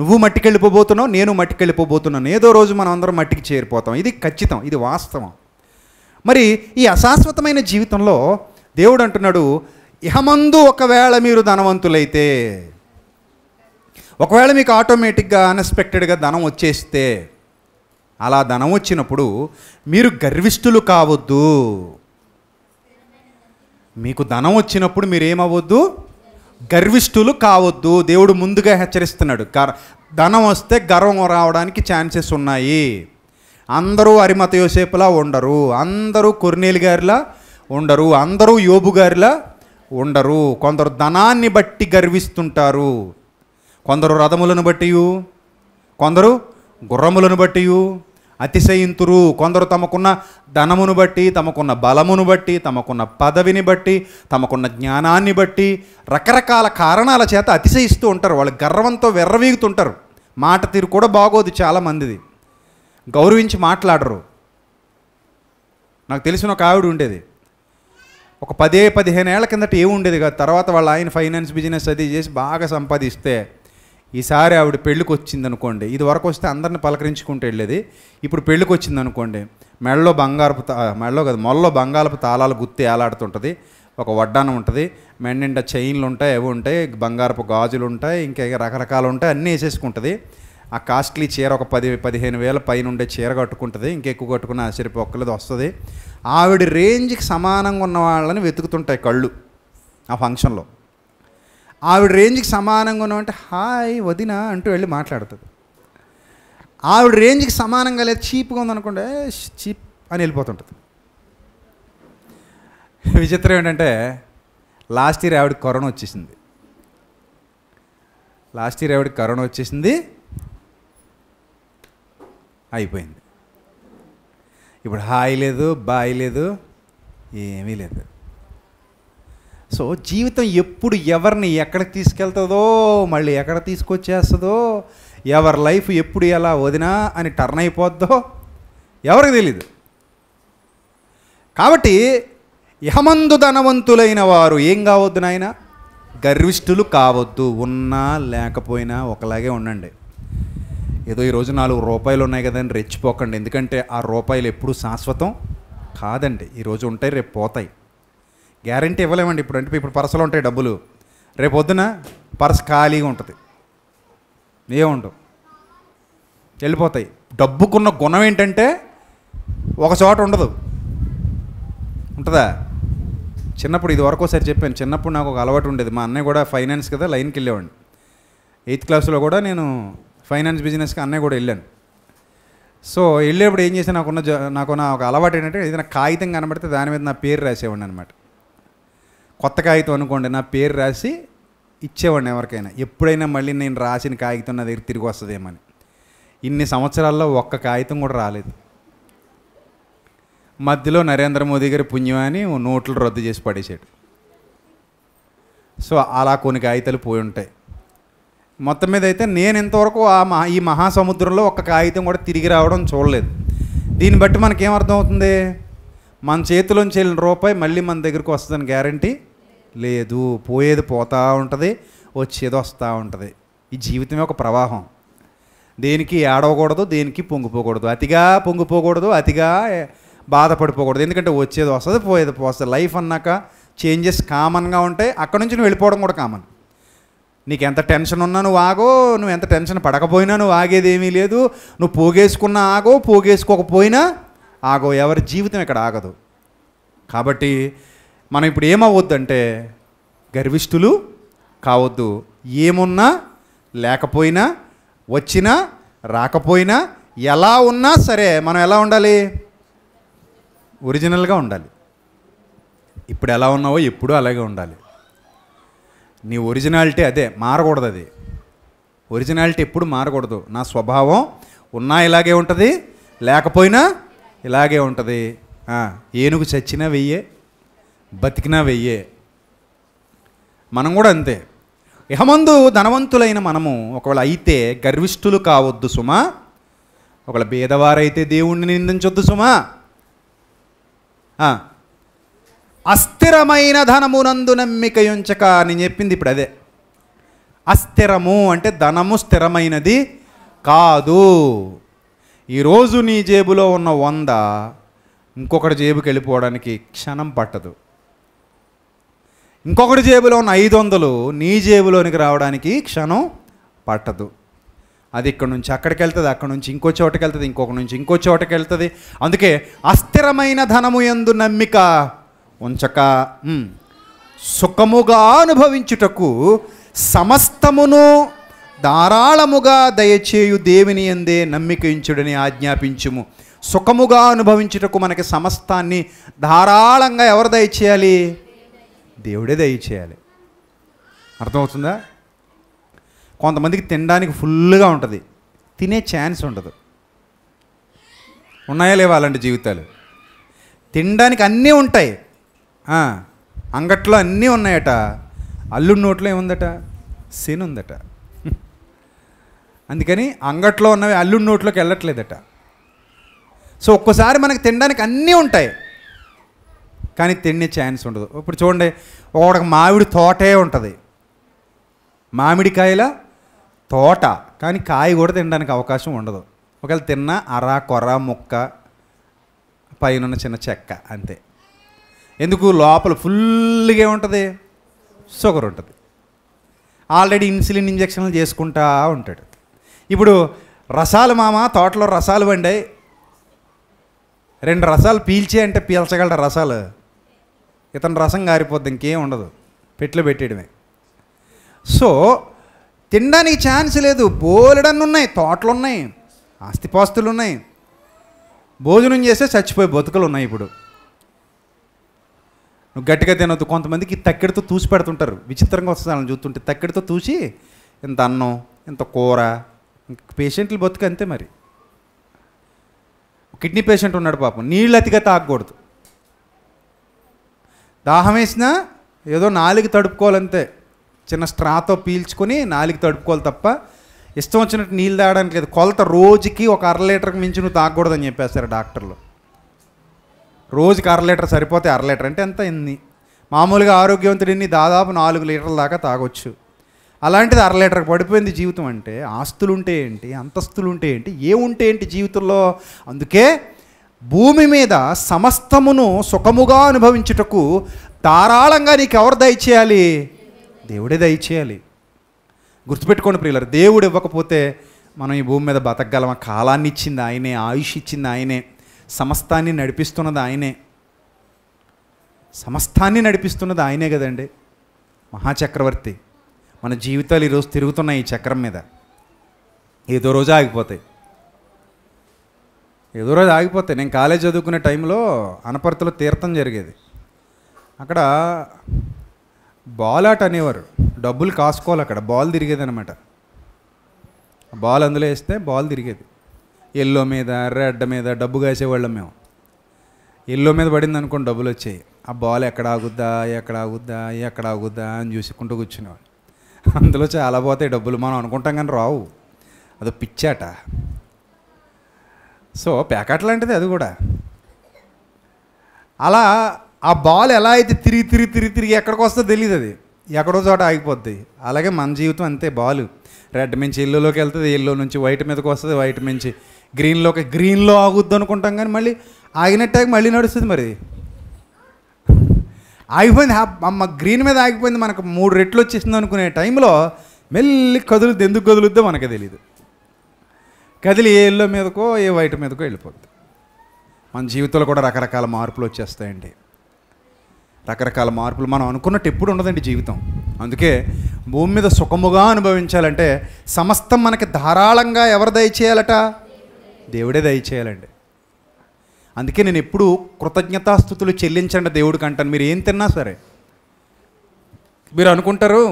నువ్వు మట్టికెళ్ళిపోబోతున్నావు నేను వెళ్ళిపోబోతున్నాను ఏదో రోజు మనం అందరం మట్టికి చేరిపోతాం ఇది ఖచ్చితం ఇది వాస్తవం మరి ఈ అశాశ్వతమైన జీవితంలో దేవుడు అంటున్నాడు ఇహమందు ఒకవేళ మీరు ధనవంతులైతే ఒకవేళ మీకు ఆటోమేటిక్గా అన్ఎక్స్పెక్టెడ్గా ధనం వచ్చేస్తే అలా ధనం వచ్చినప్పుడు మీరు గర్విష్ఠులు కావద్దు మీకు ధనం వచ్చినప్పుడు మీరు ఏమవ్వద్దు గర్విష్ఠులు కావద్దు దేవుడు ముందుగా హెచ్చరిస్తున్నాడు ధనం వస్తే గర్వం రావడానికి ఛాన్సెస్ ఉన్నాయి అందరూ అరిమత యోసేపులా ఉండరు అందరూ కొర్నేలు గారిలా ఉండరు అందరూ యోబు గారిలా ఉండరు కొందరు ధనాన్ని బట్టి గర్విస్తుంటారు కొందరు రథములను బట్టి కొందరు గుర్రములను బట్టి అతిశయింతురు కొందరు తమకున్న ధనమును బట్టి తమకున్న బలమును బట్టి తమకున్న పదవిని బట్టి తమకున్న జ్ఞానాన్ని బట్టి రకరకాల కారణాల చేత అతిశయిస్తూ ఉంటారు వాళ్ళు గర్వంతో వెర్రవీగుతుంటారు మాట తీరు కూడా బాగోదు చాలామందిది గౌరవించి మాట్లాడరు నాకు తెలిసిన ఒక ఆవిడ ఉండేది ఒక పదే పదిహేను ఏళ్ల కిందట ఏముండేది కాదు తర్వాత వాళ్ళు ఆయన ఫైనాన్స్ బిజినెస్ అది చేసి బాగా సంపాదిస్తే ఈసారి ఆవిడ పెళ్ళికి వచ్చింది అనుకోండి ఇది వరకు వస్తే అందరిని పలకరించుకుంటూ వెళ్ళేది ఇప్పుడు పెళ్ళికి వచ్చింది అనుకోండి మెడలో బంగారపు మెడలో కదా మొల్లో బంగారపు తాళాలు గుత్తి ఏలాడుతుంటుంది ఒక వడ్డానం ఉంటుంది మెండిండా చైన్లు ఉంటాయి అవి ఉంటాయి బంగారపు గాజులు ఉంటాయి ఇంకా రకరకాలు ఉంటాయి అన్నీ వేసేసుకుంటుంది ఆ కాస్ట్లీ చీర ఒక పది పదిహేను వేల పైన ఉండే చీర కట్టుకుంటుంది ఇంకెక్కువ కట్టుకున్న ఆశ్చర్యపోక్కలేదు వస్తుంది ఆవిడ రేంజ్కి సమానంగా ఉన్న వాళ్ళని వెతుకుతుంటాయి కళ్ళు ఆ ఫంక్షన్లో ఆవిడ రేంజ్కి సమానంగా ఉన్నామంటే హాయ్ వదిన అంటూ వెళ్ళి మాట్లాడుతుంది ఆవిడ రేంజ్కి సమానంగా లేదు చీప్గా ఉందనుకోండి చీప్ అని వెళ్ళిపోతుంటుంది విచిత్రం ఏంటంటే లాస్ట్ ఇయర్ ఆవిడ కరోనా వచ్చేసింది లాస్ట్ ఇయర్ ఆవిడ కరోనా వచ్చేసింది అయిపోయింది ఇప్పుడు హాయ్ లేదు బాయ్ లేదు ఏమీ లేదు సో జీవితం ఎప్పుడు ఎవరిని ఎక్కడికి తీసుకెళ్తుందో మళ్ళీ ఎక్కడ తీసుకొచ్చేస్తుందో ఎవరి లైఫ్ ఎప్పుడు ఎలా వదినా అని టర్న్ అయిపోద్దో ఎవరికి తెలీదు కాబట్టి యహమందు ధనవంతులైన వారు ఏం కావద్దు నాయన గర్విష్ఠులు కావద్దు ఉన్నా లేకపోయినా ఒకలాగే ఉండండి ఏదో ఈరోజు నాలుగు రూపాయలు ఉన్నాయి కదండి రెచ్చిపోకండి ఎందుకంటే ఆ రూపాయలు ఎప్పుడూ శాశ్వతం కాదండి ఈరోజు ఉంటాయి రేపు పోతాయి గ్యారంటీ ఇవ్వలేమండి ఇప్పుడు అంటే ఇప్పుడు పర్సులు ఉంటాయి డబ్బులు రేపు పొద్దున పర్స్ ఖాళీగా ఉంటుంది ఏముండవు వెళ్ళిపోతాయి డబ్బుకున్న గుణం ఏంటంటే ఒక చోట ఉండదు ఉంటుందా చిన్నప్పుడు ఇది వరకు ఒకసారి చెప్పాను చిన్నప్పుడు నాకు ఒక అలవాటు ఉండేది మా అన్నయ్య కూడా ఫైనాన్స్ కదా లైన్కి వెళ్ళేవాడిని ఎయిత్ క్లాస్లో కూడా నేను ఫైనాన్స్ బిజినెస్కి అన్నయ్య కూడా వెళ్ళాను సో వెళ్ళేప్పుడు ఏం చేసి నాకున్న నాకున్న ఒక అలవాటు ఏంటంటే ఏదైనా కాగితం కనబడితే దాని మీద నా పేరు రాసేవాడిని అనమాట కొత్త కాగితం అనుకోండి నా పేరు రాసి ఇచ్చేవాడిని ఎవరికైనా ఎప్పుడైనా మళ్ళీ నేను రాసిన కాగితం నా దగ్గర తిరిగి వస్తుందేమని ఇన్ని సంవత్సరాల్లో ఒక్క కాగితం కూడా రాలేదు మధ్యలో నరేంద్ర మోదీ గారి పుణ్యం అని నోట్లు రద్దు చేసి పడేశాడు సో అలా కొన్ని కాగితాలు పోయి ఉంటాయి మొత్తం మీద అయితే నేను ఇంతవరకు ఆ మహా ఈ మహాసముద్రంలో ఒక్క కాగితం కూడా తిరిగి రావడం చూడలేదు దీన్ని బట్టి మనకేమర్థం అవుతుంది మన చేతిలోంచి వెళ్ళిన రూపాయి మళ్ళీ మన దగ్గరకు వస్తుందని గ్యారంటీ లేదు పోయేది పోతూ ఉంటుంది వచ్చేది వస్తూ ఉంటుంది ఈ జీవితమే ఒక ప్రవాహం దేనికి ఏడవకూడదు దేనికి పొంగిపోకూడదు అతిగా పొంగిపోకూడదు అతిగా బాధపడిపోకూడదు ఎందుకంటే వచ్చేది వస్తుంది పోయేది పోస్తుంది లైఫ్ అన్నాక చేంజెస్ కామన్గా ఉంటాయి అక్కడ నుంచి నువ్వు వెళ్ళిపోవడం కూడా కామన్ నీకు ఎంత టెన్షన్ ఉన్నా నువ్వు ఆగో నువ్వు ఎంత టెన్షన్ పడకపోయినా నువ్వు ఆగేది ఏమీ లేదు నువ్వు పోగేసుకున్నా ఆగో పోగేసుకోకపోయినా ఆగో ఎవరి జీవితం ఇక్కడ ఆగదు కాబట్టి మనం ఇప్పుడు ఏమవ్వద్దంటే గర్విష్ఠులు కావద్దు ఏమున్నా లేకపోయినా వచ్చినా రాకపోయినా ఎలా ఉన్నా సరే మనం ఎలా ఉండాలి ఒరిజినల్గా ఉండాలి ఇప్పుడు ఎలా ఉన్నావో ఎప్పుడూ అలాగే ఉండాలి నీ ఒరిజినాలిటీ అదే మారకూడదు అది ఒరిజినాలిటీ ఎప్పుడు మారకూడదు నా స్వభావం ఉన్నా ఇలాగే ఉంటుంది లేకపోయినా ఇలాగే ఉంటుంది ఏనుగు చచ్చినా వెయ్యే బతికినా వెయ్యే మనం కూడా అంతే ఇహమందు ధనవంతులైన మనము ఒకవేళ అయితే గర్విష్ఠులు కావద్దు సుమా ఒకవేళ భేదవారైతే దేవుణ్ణి నిందించొద్దు సుమా అస్థిరమైన ధనమునందు ఉంచక అని చెప్పింది ఇప్పుడు అదే అస్థిరము అంటే ధనము స్థిరమైనది కాదు ఈరోజు నీ జేబులో ఉన్న వంద ఇంకొకటి జేబుకి వెళ్ళిపోవడానికి క్షణం పట్టదు ఇంకొకటి జేబులో ఉన్న ఐదు వందలు నీ జేబులోనికి రావడానికి క్షణం పట్టదు అది ఇక్కడ నుంచి అక్కడికి వెళ్తుంది అక్కడ నుంచి ఇంకో చోటకి వెళ్తుంది ఇంకొక నుంచి ఇంకో చోటకి వెళ్తుంది అందుకే అస్థిరమైన ధనము ఎందు నమ్మిక ఉంచక సుఖముగా అనుభవించుటకు సమస్తమును ధారాళముగా దయచేయు దేవుని ఎందే నమ్మికించుడని ఆజ్ఞాపించుము సుఖముగా అనుభవించుటకు మనకి సమస్తాన్ని ధారాళంగా ఎవరు దయచేయాలి దేవుడే దయచేయాలి అర్థమవుతుందా కొంతమందికి తినడానికి ఫుల్గా ఉంటుంది తినే ఛాన్స్ ఉండదు ఉన్నాయా లేవా అలాంటి జీవితాలు తినడానికి అన్నీ ఉంటాయి అంగట్లో అన్నీ ఉన్నాయట అల్లు నోట్లో ఏముందట శని ఉందట అందుకని అంగట్లో ఉన్నవి అల్లుడి నోట్లోకి వెళ్ళట్లేదట సో ఒక్కసారి మనకు తినడానికి అన్నీ ఉంటాయి కానీ తినే ఛాన్స్ ఉండదు ఇప్పుడు చూడండి ఒకడికి మామిడి తోటే ఉంటుంది మామిడికాయల తోట కానీ కాయ కూడా తినడానికి అవకాశం ఉండదు ఒకవేళ తిన్నా అర కొర ముక్క పైన చిన్న చెక్క అంతే ఎందుకు లోపల ఫుల్గా ఉంటుంది షుగర్ ఉంటుంది ఆల్రెడీ ఇన్సులిన్ ఇంజక్షన్లు చేసుకుంటా ఉంటాడు ఇప్పుడు రసాలు మామ తోటలో రసాలు వండాయి రెండు రసాలు పీల్చే అంటే పీల్చగలరా రసాలు ఇతను రసం కారిపోద్ది ఇంకేం ఉండదు పెట్లు పెట్టేయడమే సో తినడానికి ఛాన్స్ లేదు బోలెడన్ను ఉన్నాయి తోటలు ఉన్నాయి ఆస్తిపాస్తులు ఉన్నాయి భోజనం చేస్తే చచ్చిపోయే బతుకులు ఉన్నాయి ఇప్పుడు నువ్వు గట్టిగా తినొద్దు కొంతమందికి తక్కెడితో తూసి పెడుతుంటారు విచిత్రంగా వస్తుంది చూస్తుంటే తక్కెడితో తూసి ఇంత అన్నం ఇంత కూర పేషెంట్లు బతుకంతే అంతే మరి కిడ్నీ పేషెంట్ ఉన్నాడు పాపం నీళ్ళు అతిగా తాగకూడదు దాహం వేసినా ఏదో నాలుగు తడుపుకోవాలంతే చిన్న స్ట్రాతో పీల్చుకొని నాలుగు తడుపుకోవాలి తప్ప ఇష్టం వచ్చినట్టు నీళ్ళు తాగడానికి లేదు కొలత రోజుకి ఒక అర లీటర్కి మించి నువ్వు తాగకూడదని చెప్పేస్తారు డాక్టర్లు రోజుకి అర లీటర్ సరిపోతే అర లీటర్ అంటే ఎంత ఎన్ని మామూలుగా ఆరోగ్యవంతుడిని దాదాపు నాలుగు లీటర్ల దాకా తాగొచ్చు అలాంటిది అర లీటర్కి పడిపోయింది జీవితం అంటే ఆస్తులుంటే ఏంటి అంతస్తులుంటే ఏంటి ఏముంటే ఏంటి జీవితంలో అందుకే భూమి మీద సమస్తమును సుఖముగా అనుభవించుటకు ధారాళంగా నీకు ఎవరు దయచేయాలి దేవుడే దయచేయాలి గుర్తుపెట్టుకోండి ప్రియులరు దేవుడు ఇవ్వకపోతే మనం ఈ భూమి మీద బతకగలమా కాలాన్ని ఇచ్చింది ఆయనే ఆయుష్ ఇచ్చింది ఆయనే సమస్తాన్ని నడిపిస్తున్నది ఆయనే సమస్తాన్ని నడిపిస్తున్నది ఆయనే కదండి మహాచక్రవర్తి మన జీవితాలు ఈరోజు తిరుగుతున్నాయి ఈ చక్రం మీద ఏదో రోజు ఆగిపోతాయి ఏదో రోజు ఆగిపోతాయి నేను కాలేజ్ చదువుకునే టైంలో అనపర్తిలో తీర్థం జరిగేది అక్కడ బాల్ ఆట అనేవారు డబ్బులు కాసుకోవాలి అక్కడ బాల్ తిరిగేది అనమాట బాల్ అందులో వేస్తే బాల్ తిరిగేది ఎల్లో మీద రెడ్ మీద డబ్బు కాసేవాళ్ళం మేము ఎల్లో మీద పడింది అనుకోండి డబ్బులు వచ్చాయి ఆ బాల్ ఎక్కడ ఆగుద్దా ఎక్కడ ఆగుద్దా ఎక్కడ ఆగుద్దా అని చూసుకుంటూ కూర్చునేవాడు అందులో చాలా పోతాయి డబ్బులు మనం అనుకుంటాం కానీ రావు అదో పిచ్చాట సో ప్యాకెట్ లాంటిది అది కూడా అలా ఆ బాల్ ఎలా అయితే తిరిగి తిరిగి తిరిగి తిరిగి ఎక్కడికి వస్తుందో తెలియదు అది ఎక్కడో చోట ఆగిపోద్ది అలాగే మన జీవితం అంతే బాల్ రెడ్ నుంచి ఎల్లోలోకి వెళ్తుంది ఎల్లో నుంచి వైట్ మీదకి వస్తుంది వైట్ నుంచి గ్రీన్లోకి గ్రీన్లో ఆగుద్దు అనుకుంటాం కానీ మళ్ళీ ఆగినట్టే మళ్ళీ నడుస్తుంది మరి ఆగిపోయింది అమ్మ గ్రీన్ మీద ఆగిపోయింది మనకు మూడు రెట్లు వచ్చేసింది అనుకునే టైంలో మెల్లి కదులుద్ది ఎందుకు కదులుద్దో మనకే తెలియదు కదిలి ఏ ఎల్లో మీదకో ఏ వైట్ మీదకో వెళ్ళిపోద్ది మన జీవితంలో కూడా రకరకాల మార్పులు వచ్చేస్తాయండి రకరకాల మార్పులు మనం అనుకున్నట్టు ఎప్పుడు ఉండదండి జీవితం అందుకే భూమి మీద సుఖముగా అనుభవించాలంటే సమస్తం మనకి ధారాళంగా ఎవరు దయచేయాలట దేవుడే దయచేయాలండి అందుకే నేను ఎప్పుడు కృతజ్ఞతాస్థుతులు చెల్లించండి దేవుడికి అంటాను మీరు ఏం తిన్నా సరే మీరు అనుకుంటారు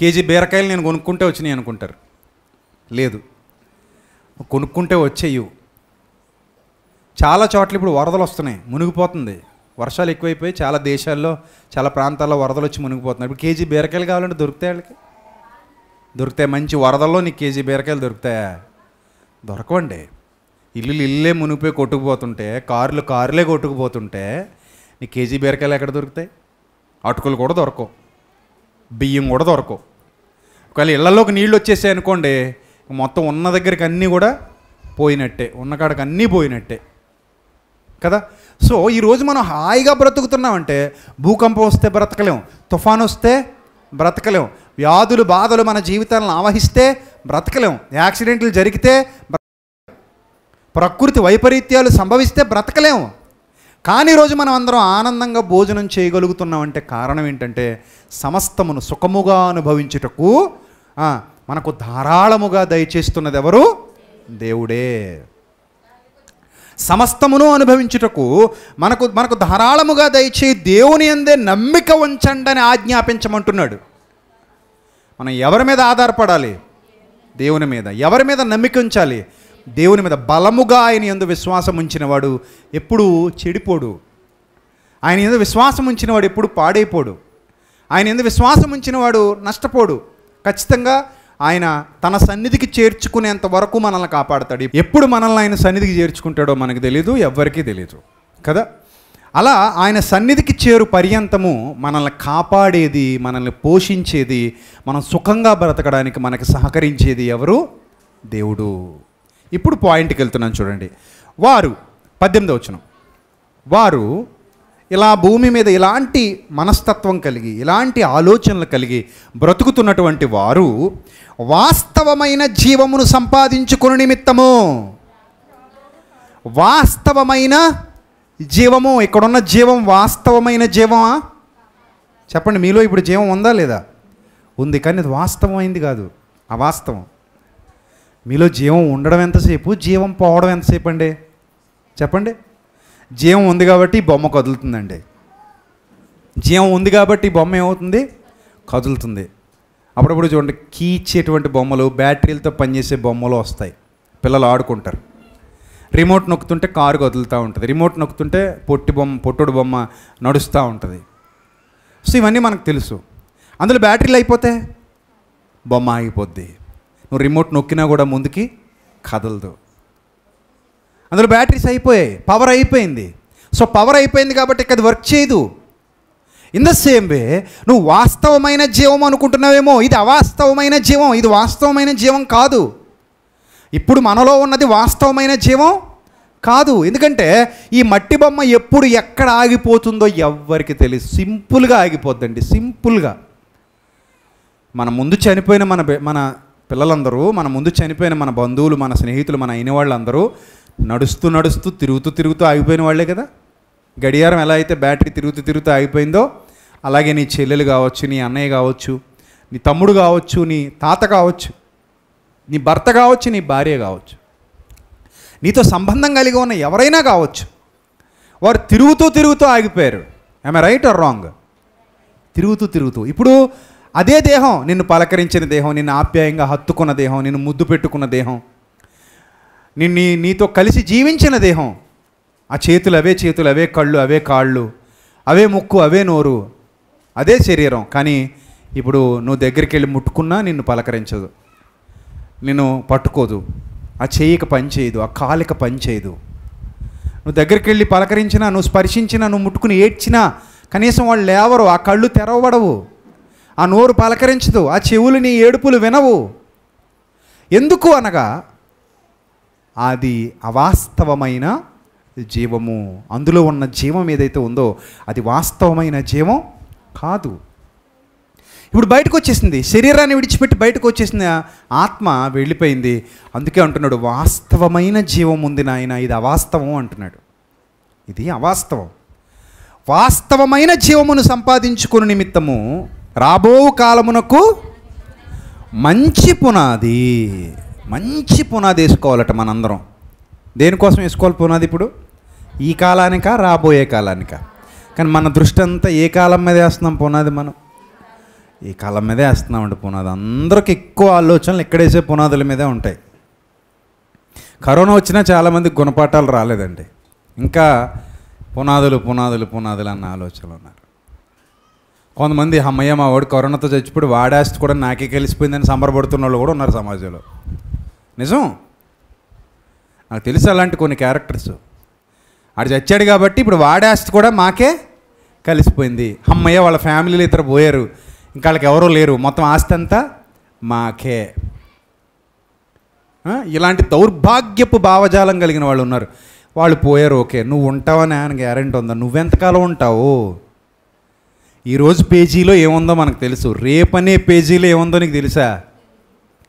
కేజీ బీరకాయలు నేను కొనుక్కుంటే వచ్చినాయి అనుకుంటారు లేదు కొనుక్కుంటే వచ్చేయు చాలా చోట్ల ఇప్పుడు వరదలు వస్తున్నాయి మునిగిపోతుంది వర్షాలు ఎక్కువైపోయి చాలా దేశాల్లో చాలా ప్రాంతాల్లో వరదలు వచ్చి మునిగిపోతున్నాయి ఇప్పుడు కేజీ బీరకాయలు కావాలంటే దొరుకుతాయి వాళ్ళకి దొరికితే మంచి వరదల్లో నీకు కేజీ బీరకాయలు దొరుకుతాయా దొరకవండి ఇల్లులు ఇల్లే మునిగిపోయి కొట్టుకుపోతుంటే కార్లు కార్లే కొట్టుకుపోతుంటే నీ కేజీ బీరకాయలు ఎక్కడ దొరుకుతాయి అటుకులు కూడా దొరకవు బియ్యం కూడా దొరకవు ఒకవేళ ఇళ్లలోకి నీళ్ళు వచ్చేసాయి అనుకోండి మొత్తం ఉన్న దగ్గరికి అన్నీ కూడా పోయినట్టే ఉన్న కాడకి అన్నీ పోయినట్టే కదా సో ఈరోజు మనం హాయిగా బ్రతుకుతున్నామంటే భూకంపం వస్తే బ్రతకలేం తుఫాన్ వస్తే బ్రతకలేం వ్యాధులు బాధలు మన జీవితాలను ఆవహిస్తే బ్రతకలేం యాక్సిడెంట్లు జరిగితే ప్రకృతి వైపరీత్యాలు సంభవిస్తే బ్రతకలేము కానీ ఈరోజు మనం అందరం ఆనందంగా భోజనం చేయగలుగుతున్నామంటే కారణం ఏంటంటే సమస్తమును సుఖముగా అనుభవించుటకు మనకు ధారాళముగా దయచేస్తున్నది ఎవరు దేవుడే సమస్తమును అనుభవించుటకు మనకు మనకు ధారాళముగా దయచే దేవుని అందే నమ్మిక ఉంచండి అని ఆజ్ఞాపించమంటున్నాడు మనం ఎవరి మీద ఆధారపడాలి దేవుని మీద ఎవరి మీద నమ్మిక ఉంచాలి దేవుని మీద బలముగా ఆయన ఎందు విశ్వాసం ఉంచినవాడు ఎప్పుడు చెడిపోడు ఆయన ఎందు విశ్వాసం ఉంచినవాడు ఎప్పుడు పాడైపోడు ఆయన ఎందు విశ్వాసం ఉంచినవాడు నష్టపోడు ఖచ్చితంగా ఆయన తన సన్నిధికి చేర్చుకునేంత వరకు మనల్ని కాపాడతాడు ఎప్పుడు మనల్ని ఆయన సన్నిధికి చేర్చుకుంటాడో మనకు తెలియదు ఎవ్వరికీ తెలియదు కదా అలా ఆయన సన్నిధికి చేరు పర్యంతము మనల్ని కాపాడేది మనల్ని పోషించేది మనం సుఖంగా బ్రతకడానికి మనకి సహకరించేది ఎవరు దేవుడు ఇప్పుడు పాయింట్కి వెళ్తున్నాను చూడండి వారు పద్దెనిమిది వచ్చినాం వారు ఇలా భూమి మీద ఇలాంటి మనస్తత్వం కలిగి ఇలాంటి ఆలోచనలు కలిగి బ్రతుకుతున్నటువంటి వారు వాస్తవమైన జీవమును సంపాదించుకుని నిమిత్తము వాస్తవమైన జీవము ఇక్కడున్న జీవం వాస్తవమైన జీవమా చెప్పండి మీలో ఇప్పుడు జీవం ఉందా లేదా ఉంది కానీ అది వాస్తవమైంది కాదు ఆ వాస్తవం మీలో జీవం ఉండడం ఎంతసేపు జీవం పోవడం ఎంతసేపు అండి చెప్పండి జీవం ఉంది కాబట్టి బొమ్మ కదులుతుందండి జీవం ఉంది కాబట్టి బొమ్మ ఏమవుతుంది కదులుతుంది అప్పుడప్పుడు చూడండి కీ ఇచ్చేటువంటి బొమ్మలు బ్యాటరీలతో పనిచేసే బొమ్మలు వస్తాయి పిల్లలు ఆడుకుంటారు రిమోట్ నొక్కుతుంటే కారు కదులుతూ ఉంటుంది రిమోట్ నొక్కుతుంటే పొట్టి బొమ్మ పొట్టుడు బొమ్మ నడుస్తూ ఉంటుంది సో ఇవన్నీ మనకు తెలుసు అందులో బ్యాటరీలు అయిపోతే బొమ్మ ఆగిపోద్ది నువ్వు రిమోట్ నొక్కినా కూడా ముందుకి కదలదు అందులో బ్యాటరీస్ అయిపోయాయి పవర్ అయిపోయింది సో పవర్ అయిపోయింది కాబట్టి అది వర్క్ చేయదు ఇన్ ద సేమ్ వే నువ్వు వాస్తవమైన జీవం అనుకుంటున్నావేమో ఇది అవాస్తవమైన జీవం ఇది వాస్తవమైన జీవం కాదు ఇప్పుడు మనలో ఉన్నది వాస్తవమైన జీవం కాదు ఎందుకంటే ఈ మట్టి బొమ్మ ఎప్పుడు ఎక్కడ ఆగిపోతుందో ఎవ్వరికి తెలియదు సింపుల్గా ఆగిపోద్దండి సింపుల్గా మన ముందు చనిపోయిన మన మన పిల్లలందరూ మన ముందు చనిపోయిన మన బంధువులు మన స్నేహితులు మన అయిన వాళ్ళందరూ నడుస్తూ నడుస్తూ తిరుగుతూ తిరుగుతూ ఆగిపోయిన వాళ్ళే కదా గడియారం ఎలా అయితే బ్యాటరీ తిరుగుతూ తిరుగుతూ ఆగిపోయిందో అలాగే నీ చెల్లెలు కావచ్చు నీ అన్నయ్య కావచ్చు నీ తమ్ముడు కావచ్చు నీ తాత కావచ్చు నీ భర్త కావచ్చు నీ భార్య కావచ్చు నీతో సంబంధం కలిగి ఉన్న ఎవరైనా కావచ్చు వారు తిరుగుతూ తిరుగుతూ ఆగిపోయారు ఐ రైట్ ఆర్ రాంగ్ తిరుగుతూ తిరుగుతూ ఇప్పుడు అదే దేహం నిన్ను పలకరించిన దేహం నిన్ను ఆప్యాయంగా హత్తుకున్న దేహం నిన్ను ముద్దు పెట్టుకున్న దేహం నిన్ను నీతో కలిసి జీవించిన దేహం ఆ చేతులు అవే చేతులు అవే కళ్ళు అవే కాళ్ళు అవే ముక్కు అవే నోరు అదే శరీరం కానీ ఇప్పుడు నువ్వు దగ్గరికి వెళ్ళి ముట్టుకున్నా నిన్ను పలకరించదు నిన్ను పట్టుకోదు ఆ చేయిక పని చేయదు ఆ కాలిక పని చేయదు నువ్వు దగ్గరికి వెళ్ళి పలకరించినా నువ్వు స్పర్శించినా నువ్వు ముట్టుకుని ఏడ్చినా కనీసం వాళ్ళు లేవరు ఆ కళ్ళు తెరవబడవు ఆ నోరు పలకరించదు ఆ చెవులు నీ ఏడుపులు వినవు ఎందుకు అనగా అది అవాస్తవమైన జీవము అందులో ఉన్న జీవం ఏదైతే ఉందో అది వాస్తవమైన జీవం కాదు ఇప్పుడు బయటకు వచ్చేసింది శరీరాన్ని విడిచిపెట్టి బయటకు వచ్చేసిన ఆత్మ వెళ్ళిపోయింది అందుకే అంటున్నాడు వాస్తవమైన జీవం ఉంది నాయన ఇది అవాస్తవం అంటున్నాడు ఇది అవాస్తవం వాస్తవమైన జీవమును సంపాదించుకుని నిమిత్తము రాబో కాలమునకు మంచి పునాది మంచి పునాది వేసుకోవాలట మనందరం దేనికోసం వేసుకోవాలి పునాది ఇప్పుడు ఈ కాలానిక రాబోయే కాలానిక కానీ మన దృష్టి అంతా ఏ కాలం మీద వేస్తున్నాం పునాది మనం ఈ కాలం మీదే వేస్తున్నామండి పునాది అందరికి ఎక్కువ ఆలోచనలు ఎక్కడేసే పునాదుల మీదే ఉంటాయి కరోనా వచ్చినా చాలామంది గుణపాఠాలు రాలేదండి ఇంకా పునాదులు పునాదులు పునాదులు అన్న ఆలోచనలు ఉన్నారు కొంతమంది అమ్మయ్య మా వాడు కరోనాతో చచ్చిపోయి వాడాస్తి కూడా నాకే కలిసిపోయిందని సంబరపడుతున్న వాళ్ళు కూడా ఉన్నారు సమాజంలో నిజం నాకు తెలుసు అలాంటి కొన్ని క్యారెక్టర్స్ ఆడు చచ్చాడు కాబట్టి ఇప్పుడు వాడాస్తి కూడా మాకే కలిసిపోయింది అమ్మయ్య వాళ్ళ ఫ్యామిలీలు ఇద్దరు పోయారు ఇంకా వాళ్ళకి ఎవరో లేరు మొత్తం ఆస్తి అంతా మాకే ఇలాంటి దౌర్భాగ్యపు భావజాలం కలిగిన వాళ్ళు ఉన్నారు వాళ్ళు పోయారు ఓకే నువ్వు ఉంటావని ఆయన గ్యారెంటీ ఉందా నువ్వెంతకాలం ఉంటావు ఈరోజు పేజీలో ఏముందో మనకు తెలుసు రేపనే పేజీలో ఏముందో నీకు తెలుసా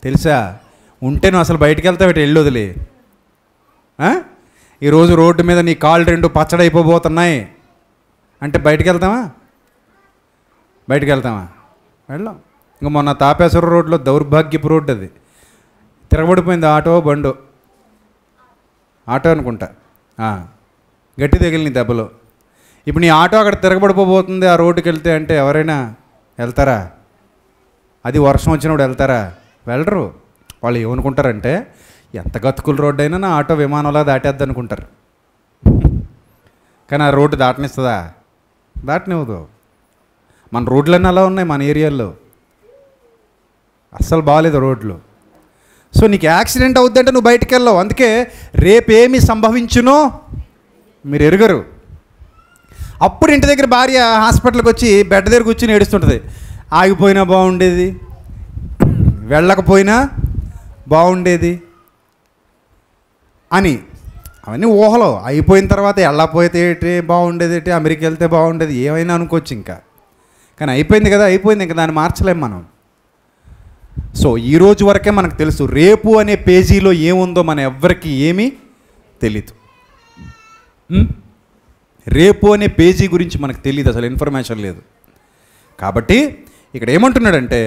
తెలుసా ఉంటే నువ్వు అసలు బయటికి వెళ్తావు ఎల్లు వదిలే ఈరోజు రోడ్డు మీద నీ కాలు రెండు పచ్చడైపోబోతున్నాయి అంటే బయటికి వెళ్తావా బయటికి వెళ్తావా వెళ్ళాం ఇంకా మొన్న తాపేశ్వర రోడ్లో దౌర్భాగ్యపు రోడ్డు అది తిరగబడిపోయింది ఆటో బండు ఆటో అనుకుంటా గట్టి తగిలిన దెబ్బలు ఇప్పుడు నీ ఆటో అక్కడ తిరగబడిపోబోతుంది ఆ రోడ్డుకి వెళ్తే అంటే ఎవరైనా వెళ్తారా అది వర్షం వచ్చినప్పుడు వెళ్తారా వెళ్ళరు వాళ్ళు ఏమనుకుంటారంటే ఎంత గతుకుల రోడ్డు అయినా నా ఆటో విమానంలా దాటేద్ది అనుకుంటారు కానీ ఆ రోడ్డు దాటనిస్తుందా దాటనివ్వదు మన రోడ్లన్నీ అలా ఉన్నాయి మన ఏరియాల్లో అస్సలు బాగాలేదు రోడ్లు సో నీకు యాక్సిడెంట్ అంటే నువ్వు బయటికి వెళ్ళావు అందుకే రేపేమి సంభవించునో మీరు ఎరుగరు అప్పుడు ఇంటి దగ్గర భార్య హాస్పిటల్కి వచ్చి బెడ్ దగ్గర కూర్చుని ఏడుస్తుంటుంది ఆగిపోయినా బాగుండేది వెళ్ళకపోయినా బాగుండేది అని అవన్నీ ఊహలో అయిపోయిన తర్వాత వెళ్ళకపోతే ఏంటి బాగుండేది ఏంటి అమెరికా వెళ్తే బాగుండేది ఏమైనా అనుకోవచ్చు ఇంకా కానీ అయిపోయింది కదా అయిపోయింది ఇంకా దాన్ని మార్చలేం మనం సో ఈ రోజు వరకే మనకు తెలుసు రేపు అనే పేజీలో ఏముందో మన ఎవ్వరికి ఏమీ తెలీదు రేపు అనే పేజీ గురించి మనకు తెలియదు అసలు ఇన్ఫర్మేషన్ లేదు కాబట్టి ఇక్కడ ఏమంటున్నాడంటే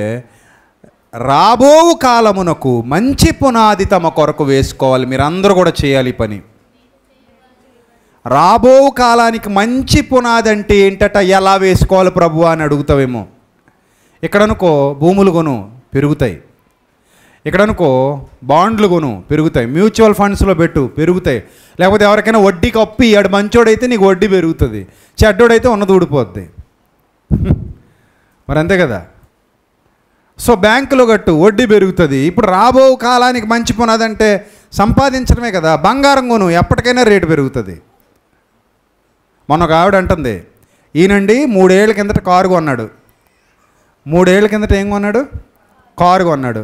రాబో కాలమునకు మంచి పునాది తమ కొరకు వేసుకోవాలి మీరందరూ కూడా చేయాలి పని రాబో కాలానికి మంచి పునాది అంటే ఏంటట ఎలా వేసుకోవాలి ప్రభు అని అడుగుతావేమో ఇక్కడనుకో భూములు కొను పెరుగుతాయి ఇక్కడనుకో బాండ్లు కొను పెరుగుతాయి మ్యూచువల్ ఫండ్స్లో పెట్టు పెరుగుతాయి లేకపోతే ఎవరికైనా వడ్డీకి అప్పి అడు మంచోడైతే నీకు వడ్డీ పెరుగుతుంది చెడ్డోడైతే ఉన్నది ఊడిపోద్ది మరి అంతే కదా సో బ్యాంకులో గట్టు వడ్డీ పెరుగుతుంది ఇప్పుడు రాబో కాలానికి మంచి పునాదంటే సంపాదించడమే కదా బంగారం కొను ఎప్పటికైనా రేటు పెరుగుతుంది మొన్న ఒక ఆవిడ అంటుంది ఈయనండి మూడేళ్ల కిందట కారు కొన్నాడు మూడేళ్ల కిందట ఏం కొన్నాడు కారు కొన్నాడు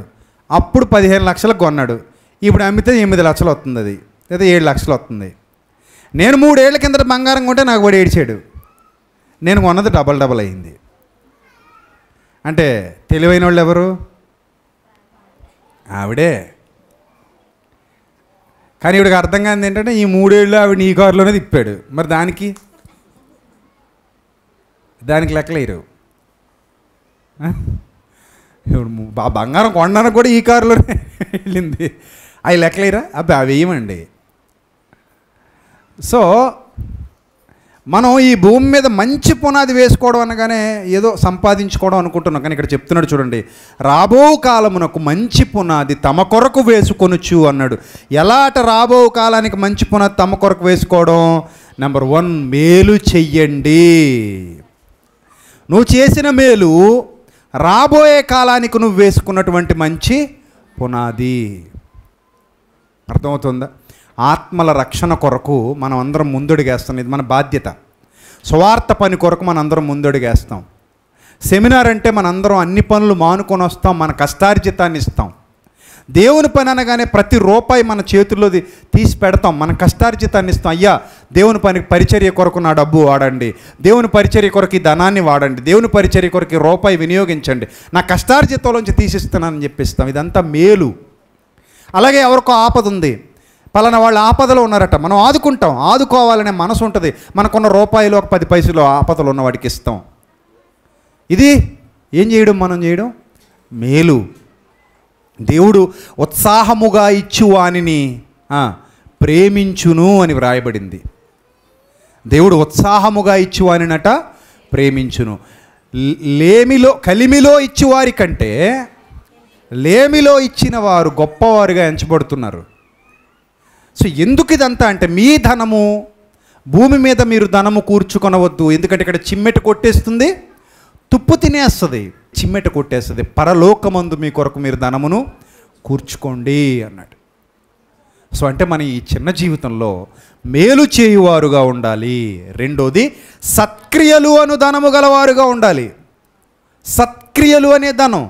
అప్పుడు పదిహేను లక్షలకు కొన్నాడు ఇప్పుడు అమ్మితే ఎనిమిది లక్షలు వస్తుంది అది లేదా ఏడు లక్షలు వస్తుంది నేను మూడేళ్ల కిందట బంగారం కొంటే నాకు వాడు ఏడ్చాడు నేను కొన్నది డబల్ డబల్ అయింది అంటే తెలివైన వాళ్ళు ఎవరు ఆవిడే కానీ ఇవిడికి అర్థం కాదు ఏంటంటే ఈ మూడేళ్ళు ఆవిడ నీ కారులోనే తిప్పాడు మరి దానికి దానికి లెక్కలేరు ఆ బంగారం కొండడానికి కూడా ఈ కారులోనే వెళ్ళింది అవి లెక్కలేరా అబ్బాయి అవి వేయమండి సో మనం ఈ భూమి మీద మంచి పునాది వేసుకోవడం అనగానే ఏదో సంపాదించుకోవడం అనుకుంటున్నాం కానీ ఇక్కడ చెప్తున్నాడు చూడండి రాబో కాలమునకు మంచి పునాది తమ కొరకు వేసుకొనొచ్చు అన్నాడు ఎలా అట రాబో కాలానికి మంచి పునాది తమ కొరకు వేసుకోవడం నెంబర్ వన్ మేలు చెయ్యండి నువ్వు చేసిన మేలు రాబోయే కాలానికి నువ్వు వేసుకున్నటువంటి మంచి పునాది అర్థమవుతుందా ఆత్మల రక్షణ కొరకు మనం అందరం ముందడుగేస్తాం ఇది మన బాధ్యత స్వార్థ పని కొరకు మనం అందరం ముందడుగేస్తాం సెమినార్ అంటే మనందరం అన్ని పనులు మానుకొని వస్తాం మన కష్టార్జితాన్ని ఇస్తాం దేవుని పని అనగానే ప్రతి రూపాయి మన చేతుల్లోది తీసి పెడతాం మన కష్టార్జితాన్ని ఇస్తాం అయ్యా దేవుని పని పరిచర్య కొరకు నా డబ్బు వాడండి దేవుని పరిచర్య కొరకు ఈ ధనాన్ని వాడండి దేవుని పరిచర్య కొరకు రూపాయి వినియోగించండి నా కష్టార్జితంలోంచి తీసిస్తున్నానని చెప్పిస్తాం ఇదంతా మేలు అలాగే ఎవరికో ఆపద ఉంది పలానా వాళ్ళు ఆపదలో ఉన్నారట మనం ఆదుకుంటాం ఆదుకోవాలనే మనసు ఉంటుంది మనకున్న రూపాయలు ఒక పది పైసలు ఆపదలు ఉన్న వాడికి ఇస్తాం ఇది ఏం చేయడం మనం చేయడం మేలు దేవుడు ఉత్సాహముగా ఇచ్చువానిని ప్రేమించును అని వ్రాయబడింది దేవుడు ఉత్సాహముగా ఇచ్చువానినట ప్రేమించును లేమిలో కలిమిలో ఇచ్చేవారి కంటే లేమిలో ఇచ్చిన వారు గొప్పవారుగా ఎంచబడుతున్నారు సో ఎందుకు ఇదంతా అంటే మీ ధనము భూమి మీద మీరు ధనము కూర్చుకొనవద్దు ఎందుకంటే ఇక్కడ చిమ్మెట కొట్టేస్తుంది తుప్పు తినేస్తుంది చిమ్మెట కొట్టేస్తుంది పరలోకమందు మీ కొరకు మీరు ధనమును కూర్చుకోండి అన్నాడు సో అంటే మన ఈ చిన్న జీవితంలో మేలు చేయువారుగా ఉండాలి రెండోది సత్క్రియలు అను ధనము గలవారుగా ఉండాలి సత్క్రియలు అనే ధనం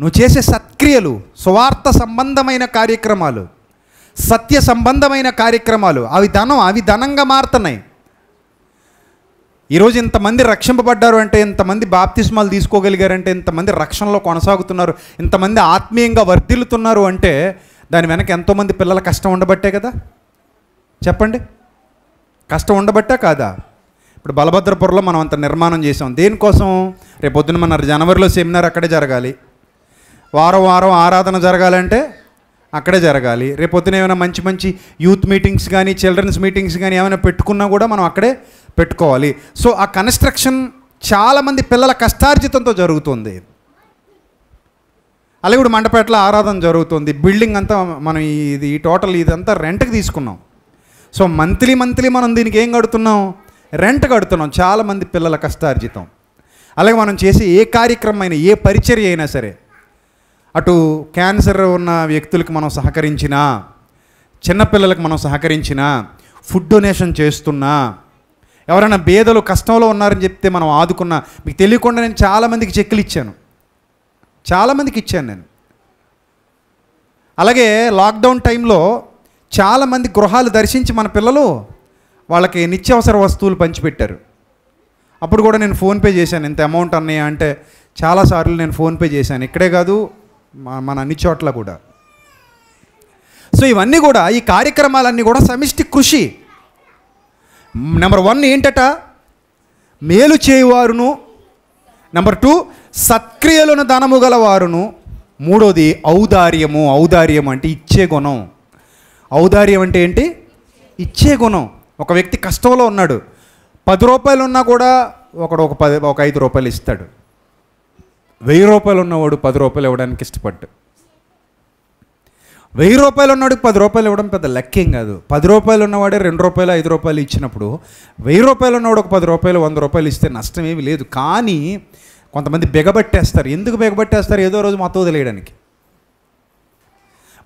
నువ్వు చేసే సత్క్రియలు స్వార్థ సంబంధమైన కార్యక్రమాలు సత్య సంబంధమైన కార్యక్రమాలు అవి ధనం అవి ధనంగా మారుతున్నాయి ఈరోజు ఇంతమంది రక్షింపబడ్డారు అంటే ఇంతమంది బాప్తిస్మాలు తీసుకోగలిగారంటే ఇంతమంది రక్షణలో కొనసాగుతున్నారు ఇంతమంది ఆత్మీయంగా వర్ధిల్లుతున్నారు అంటే దాని వెనక ఎంతోమంది పిల్లల కష్టం ఉండబట్టే కదా చెప్పండి కష్టం ఉండబట్టే కాదా ఇప్పుడు బలభద్రపురంలో మనం అంత నిర్మాణం చేసాం దేనికోసం రేపు పొద్దున్న మన జనవరిలో సెమినార్ అక్కడే జరగాలి వారం వారం ఆరాధన జరగాలంటే అక్కడే జరగాలి రేపొద్దున ఏమైనా మంచి మంచి యూత్ మీటింగ్స్ కానీ చిల్డ్రన్స్ మీటింగ్స్ కానీ ఏమైనా పెట్టుకున్నా కూడా మనం అక్కడే పెట్టుకోవాలి సో ఆ కన్స్ట్రక్షన్ చాలామంది పిల్లల కష్టార్జితంతో జరుగుతుంది అలాగే ఇప్పుడు మండపేటలో ఆరాధన జరుగుతుంది బిల్డింగ్ అంతా మనం ఇది ఈ టోటల్ ఇదంతా రెంట్కి తీసుకున్నాం సో మంత్లీ మంత్లీ మనం దీనికి ఏం కడుతున్నాం రెంట్ కడుతున్నాం చాలామంది పిల్లల కష్టార్జితం అలాగే మనం చేసే ఏ కార్యక్రమం అయినా ఏ పరిచర్య అయినా సరే అటు క్యాన్సర్ ఉన్న వ్యక్తులకు మనం సహకరించినా చిన్నపిల్లలకు మనం సహకరించినా ఫుడ్ డొనేషన్ చేస్తున్నా ఎవరైనా బేదలు కష్టంలో ఉన్నారని చెప్తే మనం ఆదుకున్నా మీకు తెలియకుండా నేను చాలామందికి చెక్కులు ఇచ్చాను చాలామందికి ఇచ్చాను నేను అలాగే లాక్డౌన్ టైంలో చాలామంది గృహాలు దర్శించి మన పిల్లలు వాళ్ళకి నిత్యావసర వస్తువులు పంచిపెట్టారు అప్పుడు కూడా నేను ఫోన్పే చేశాను ఇంత అమౌంట్ అన్నయ్య అంటే చాలాసార్లు నేను ఫోన్పే చేశాను ఇక్కడే కాదు మన అన్ని చోట్ల కూడా సో ఇవన్నీ కూడా ఈ కార్యక్రమాలన్నీ కూడా సమిష్టి కృషి నెంబర్ వన్ ఏంటట మేలు చేయువారును నెంబర్ టూ సత్క్రియలను ధనము గలవారును మూడోది ఔదార్యము ఔదార్యం అంటే ఇచ్చే గుణం ఔదార్యం అంటే ఏంటి ఇచ్చే గుణం ఒక వ్యక్తి కష్టంలో ఉన్నాడు పది రూపాయలు ఉన్నా కూడా ఒకడు ఒక పది ఒక ఐదు రూపాయలు ఇస్తాడు వెయ్యి రూపాయలు ఉన్నవాడు పది రూపాయలు ఇవ్వడానికి ఇష్టపడ్డు వెయ్యి రూపాయలు ఉన్నవాడికి పది రూపాయలు ఇవ్వడం పెద్ద లెక్కేం కాదు పది రూపాయలు ఉన్నవాడే రెండు రూపాయలు ఐదు రూపాయలు ఇచ్చినప్పుడు వెయ్యి రూపాయలు ఉన్నవాడు ఒక పది రూపాయలు వంద రూపాయలు ఇస్తే నష్టం ఏమీ లేదు కానీ కొంతమంది బెగబట్టేస్తారు ఎందుకు బెగబట్టేస్తారు ఏదో రోజు మొత్తం వదిలేయడానికి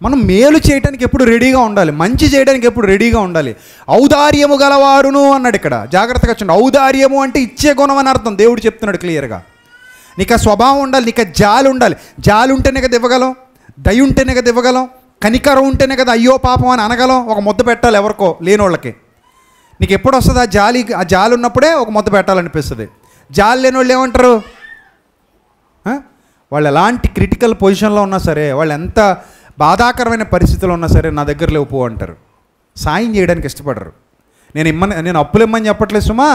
మనం మేలు చేయడానికి ఎప్పుడు రెడీగా ఉండాలి మంచి చేయడానికి ఎప్పుడు రెడీగా ఉండాలి ఔదార్యము గలవారును అన్నాడు ఇక్కడ జాగ్రత్తగా చూడండి ఔదార్యము అంటే ఇచ్చే గుణం అని అర్థం దేవుడు చెప్తున్నాడు క్లియర్గా నీకు ఆ స్వభావం ఉండాలి నీకు జాలు ఉండాలి జాలు ఉంటేనే కదా ఇవ్వగలం దయ ఉంటేనే కదా ఇవ్వగలం కనికరం ఉంటేనే కదా అయ్యో పాపం అని అనగలం ఒక ముద్ద పెట్టాలి ఎవరికో లేనోళ్ళకి నీకు ఎప్పుడు వస్తుంది ఆ జాలి ఆ జాలు ఉన్నప్పుడే ఒక ముద్ద పెట్టాలనిపిస్తుంది జాలు లేని వాళ్ళు ఏమంటారు వాళ్ళు ఎలాంటి క్రిటికల్ పొజిషన్లో ఉన్నా సరే వాళ్ళు ఎంత బాధాకరమైన పరిస్థితుల్లో ఉన్నా సరే నా దగ్గర లేవు అంటారు సాయం చేయడానికి ఇష్టపడరు నేను ఇమ్మని నేను అప్పులు ఇమ్మని చెప్పట్లేదు సుమా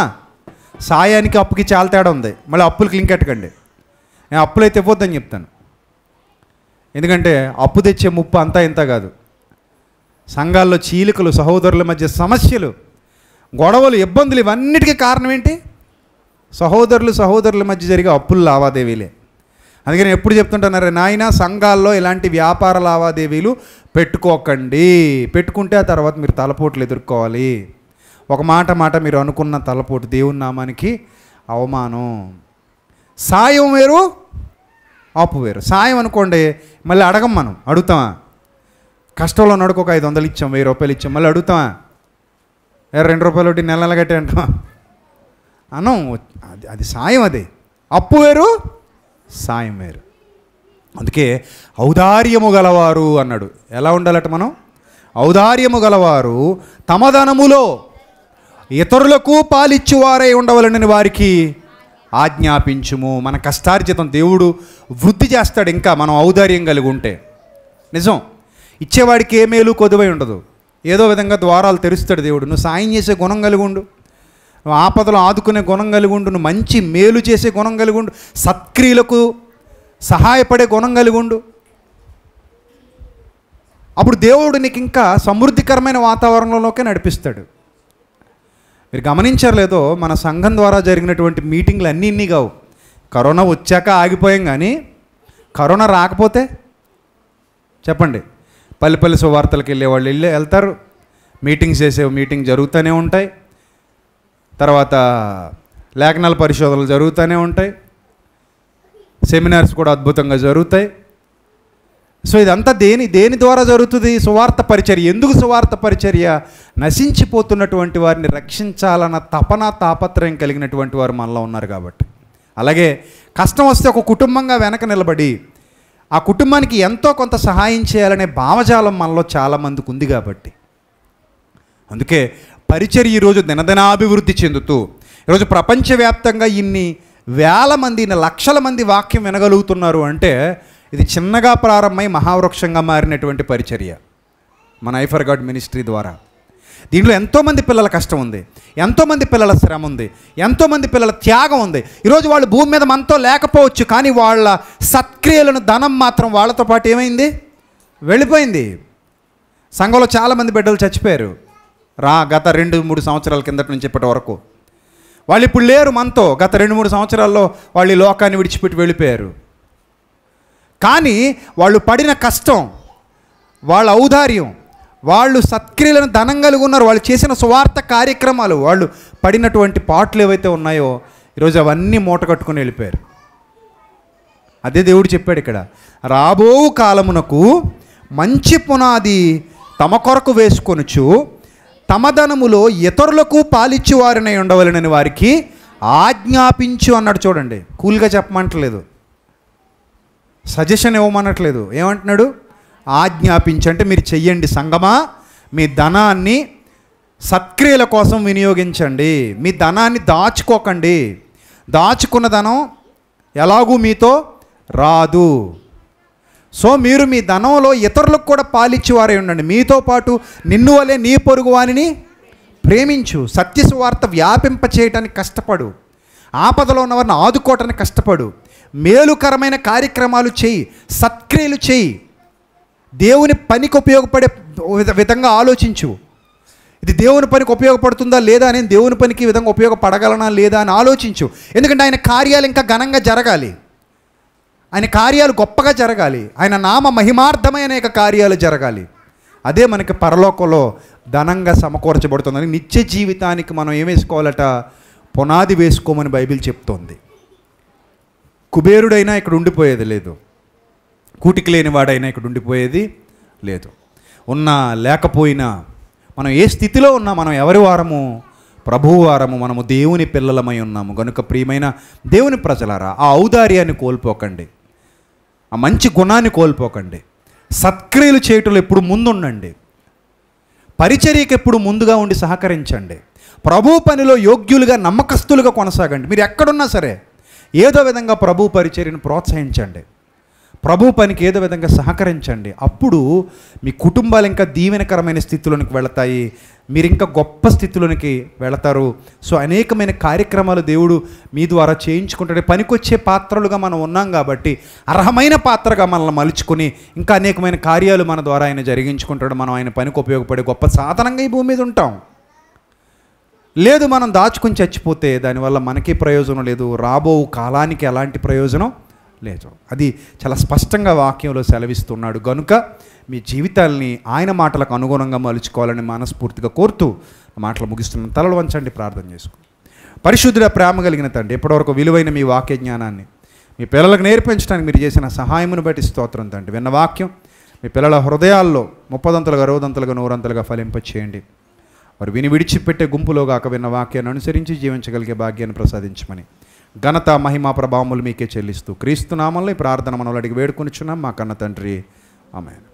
సాయానికి అప్పుకి చాలా తేడా ఉంది మళ్ళీ అప్పులకి లింక్ ఎట్టకండి నేను అప్పులైతే ఇవ్వద్దని చెప్తాను ఎందుకంటే అప్పు తెచ్చే ముప్పు అంతా ఇంత కాదు సంఘాల్లో చీలికలు సహోదరుల మధ్య సమస్యలు గొడవలు ఇబ్బందులు ఇవన్నిటికీ కారణం ఏంటి సహోదరులు సహోదరుల మధ్య జరిగే అప్పులు లావాదేవీలే అందుకని ఎప్పుడు చెప్తుంటానరే నాయన సంఘాల్లో ఇలాంటి వ్యాపార లావాదేవీలు పెట్టుకోకండి పెట్టుకుంటే ఆ తర్వాత మీరు తలపోట్లు ఎదుర్కోవాలి ఒక మాట మాట మీరు అనుకున్న తలపోటు దేవుని నామానికి అవమానం సాయం వేరు ఆపు వేరు సాయం అనుకోండి మళ్ళీ అడగం మనం అడుగుతామా కష్టంలో నడుకు ఒక ఐదు వందలు ఇచ్చాం వెయ్యి రూపాయలు ఇచ్చాం మళ్ళీ అడుగుతామా రెండు రూపాయలు ఒకటి నెల నెల కట్టే అంటాం అనం అది అది సాయం అది అప్పు వేరు సాయం వేరు అందుకే ఔదార్యము గలవారు అన్నాడు ఎలా ఉండాలట మనం ఔదార్యము గలవారు తమ ధనములో ఇతరులకు పాలిచ్చువారై ఉండవలనని వారికి ఆజ్ఞాపించుము మన కష్టార్జితం దేవుడు వృద్ధి చేస్తాడు ఇంకా మనం ఔదార్యం కలిగి ఉంటే నిజం ఇచ్చేవాడికి ఏ మేలు కొదువై ఉండదు ఏదో విధంగా ద్వారాలు తెరుస్తాడు దేవుడు నువ్వు సాయం చేసే గుణం కలిగి ఉండు నువ్వు ఆపదలు ఆదుకునే గుణం కలిగి ఉండు నువ్వు మంచి మేలు చేసే గుణం కలిగి ఉండు సత్క్రియలకు సహాయపడే గుణం కలిగి ఉండు అప్పుడు దేవుడు నీకు ఇంకా సమృద్ధికరమైన వాతావరణంలోకే నడిపిస్తాడు మీరు గమనించలేదో మన సంఘం ద్వారా జరిగినటువంటి మీటింగ్లు అన్నీ ఇన్ని కావు కరోనా వచ్చాక ఆగిపోయాం కానీ కరోనా రాకపోతే చెప్పండి పల్లెపల్లి సువార్తలకు వాళ్ళు వెళ్ళి వెళ్తారు మీటింగ్స్ చేసే మీటింగ్ జరుగుతూనే ఉంటాయి తర్వాత లేఖనాల పరిశోధనలు జరుగుతూనే ఉంటాయి సెమినార్స్ కూడా అద్భుతంగా జరుగుతాయి సో ఇదంతా దేని దేని ద్వారా జరుగుతుంది సువార్త పరిచర్య ఎందుకు సువార్త పరిచర్య నశించిపోతున్నటువంటి వారిని రక్షించాలన్న తపన తాపత్రయం కలిగినటువంటి వారు మనలో ఉన్నారు కాబట్టి అలాగే కష్టం వస్తే ఒక కుటుంబంగా వెనక నిలబడి ఆ కుటుంబానికి ఎంతో కొంత సహాయం చేయాలనే భావజాలం మనలో చాలామందికి ఉంది కాబట్టి అందుకే పరిచర్య ఈరోజు దినదినాభివృద్ధి చెందుతూ ఈరోజు ప్రపంచవ్యాప్తంగా ఇన్ని వేల మంది లక్షల మంది వాక్యం వినగలుగుతున్నారు అంటే ఇది చిన్నగా ప్రారంభమై మహావృక్షంగా మారినటువంటి పరిచర్య మన ఐఫర్ గాడ్ మినిస్ట్రీ ద్వారా దీంట్లో ఎంతోమంది పిల్లల కష్టం ఉంది ఎంతోమంది పిల్లల శ్రమ ఉంది ఎంతోమంది పిల్లల త్యాగం ఉంది ఈరోజు వాళ్ళు భూమి మీద మనతో లేకపోవచ్చు కానీ వాళ్ళ సత్క్రియలను ధనం మాత్రం వాళ్ళతో పాటు ఏమైంది వెళ్ళిపోయింది సంఘంలో చాలామంది బిడ్డలు చచ్చిపోయారు రా గత రెండు మూడు సంవత్సరాల కిందటి నుంచి ఇప్పటి వరకు వాళ్ళు ఇప్పుడు లేరు మనతో గత రెండు మూడు సంవత్సరాల్లో వాళ్ళు ఈ లోకాన్ని విడిచిపెట్టి వెళ్ళిపోయారు కానీ వాళ్ళు పడిన కష్టం వాళ్ళ ఔదార్యం వాళ్ళు సత్క్రియలను ధనం కలిగి ఉన్నారు వాళ్ళు చేసిన స్వార్థ కార్యక్రమాలు వాళ్ళు పడినటువంటి పాటలు ఏవైతే ఉన్నాయో ఈరోజు అవన్నీ మూట కట్టుకుని వెళ్ళిపోయారు అదే దేవుడు చెప్పాడు ఇక్కడ రాబో కాలమునకు మంచి పునాది తమ కొరకు వేసుకొనుచు తమ ధనములో ఇతరులకు పాలిచ్చి వారినై ఉండవలనని వారికి ఆజ్ఞాపించు అన్నాడు చూడండి కూల్గా చెప్పమంటలేదు సజెషన్ ఇవ్వమనట్లేదు ఏమంటున్నాడు ఆజ్ఞాపించంటే మీరు చెయ్యండి సంగమా మీ ధనాన్ని సత్క్రియల కోసం వినియోగించండి మీ ధనాన్ని దాచుకోకండి దాచుకున్న ధనం ఎలాగూ మీతో రాదు సో మీరు మీ ధనంలో ఇతరులకు కూడా పాలిచ్చేవారే ఉండండి మీతో పాటు నిన్ను వలె నీ పొరుగు వానిని ప్రేమించు సత్యసువార్త వ్యాపింప చేయటానికి కష్టపడు ఆపదలో ఉన్నవారిని ఆదుకోవటానికి కష్టపడు మేలుకరమైన కార్యక్రమాలు చేయి సత్క్రియలు చేయి దేవుని పనికి ఉపయోగపడే విధంగా ఆలోచించు ఇది దేవుని పనికి ఉపయోగపడుతుందా లేదా నేను దేవుని పనికి విధంగా ఉపయోగపడగలనా లేదా అని ఆలోచించు ఎందుకంటే ఆయన కార్యాలు ఇంకా ఘనంగా జరగాలి ఆయన కార్యాలు గొప్పగా జరగాలి ఆయన నామ మహిమార్థమైన కార్యాలు జరగాలి అదే మనకి పరలోకంలో ధనంగా సమకూర్చబడుతుందని నిత్య జీవితానికి మనం ఏమేసుకోవాలట పునాది వేసుకోమని బైబిల్ చెప్తోంది కుబేరుడైనా ఇక్కడ ఉండిపోయేది లేదు కూటికి లేని వాడైనా ఇక్కడ ఉండిపోయేది లేదు ఉన్నా లేకపోయినా మనం ఏ స్థితిలో ఉన్నా మనం ఎవరి వారము ప్రభువారము మనము దేవుని పిల్లలమై ఉన్నాము కనుక ప్రియమైన దేవుని ప్రజలారా ఆ ఔదార్యాన్ని కోల్పోకండి ఆ మంచి గుణాన్ని కోల్పోకండి సత్క్రియలు చేయటంలో ఎప్పుడు ముందుండండి పరిచర్యకి ఎప్పుడు ముందుగా ఉండి సహకరించండి ప్రభు పనిలో యోగ్యులుగా నమ్మకస్తులుగా కొనసాగండి మీరు ఎక్కడున్నా సరే ఏదో విధంగా ప్రభు పరిచర్యను ప్రోత్సహించండి ప్రభు పనికి ఏదో విధంగా సహకరించండి అప్పుడు మీ కుటుంబాలు ఇంకా దీవెనకరమైన స్థితిలోనికి వెళతాయి మీరు ఇంకా గొప్ప స్థితిలోనికి వెళతారు సో అనేకమైన కార్యక్రమాలు దేవుడు మీ ద్వారా చేయించుకుంటాడు పనికొచ్చే పాత్రలుగా మనం ఉన్నాం కాబట్టి అర్హమైన పాత్రగా మనల్ని మలుచుకుని ఇంకా అనేకమైన కార్యాలు మన ద్వారా ఆయన జరిగించుకుంటాడు మనం ఆయన పనికి ఉపయోగపడే గొప్ప సాధనంగా ఈ భూమి మీద ఉంటాం లేదు మనం దాచుకుని చచ్చిపోతే దానివల్ల మనకి ప్రయోజనం లేదు రాబో కాలానికి ఎలాంటి ప్రయోజనం లేదు అది చాలా స్పష్టంగా వాక్యంలో సెలవిస్తున్నాడు గనుక మీ జీవితాల్ని ఆయన మాటలకు అనుగుణంగా మలుచుకోవాలని మనస్ఫూర్తిగా కోరుతూ మాటలు ముగిస్తున్నాను తలలు వంచండి ప్రార్థన చేసుకో పరిశుద్ధుల ప్రేమ కలిగిన తండ్రి ఇప్పటివరకు విలువైన మీ వాక్య జ్ఞానాన్ని మీ పిల్లలకు నేర్పించడానికి మీరు చేసిన సహాయమును బట్టి స్తోత్రం తండ్రి విన్న వాక్యం మీ పిల్లల హృదయాల్లో ముప్పదంతలుగా అరవదంతలుగా నూరంతలుగా ఫలింపచేయండి మరి విని విడిచిపెట్టే గుంపులో గాక విన్న వాక్యాన్ని అనుసరించి జీవించగలిగే భాగ్యాన్ని ప్రసాదించమని ఘనత మహిమా ప్రభావములు మీకే చెల్లిస్తూ క్రీస్తు నామంలో ప్రార్థన మనలో అడిగి వేడుకొనిచున్నాం మా కన్న తండ్రి ఆమెను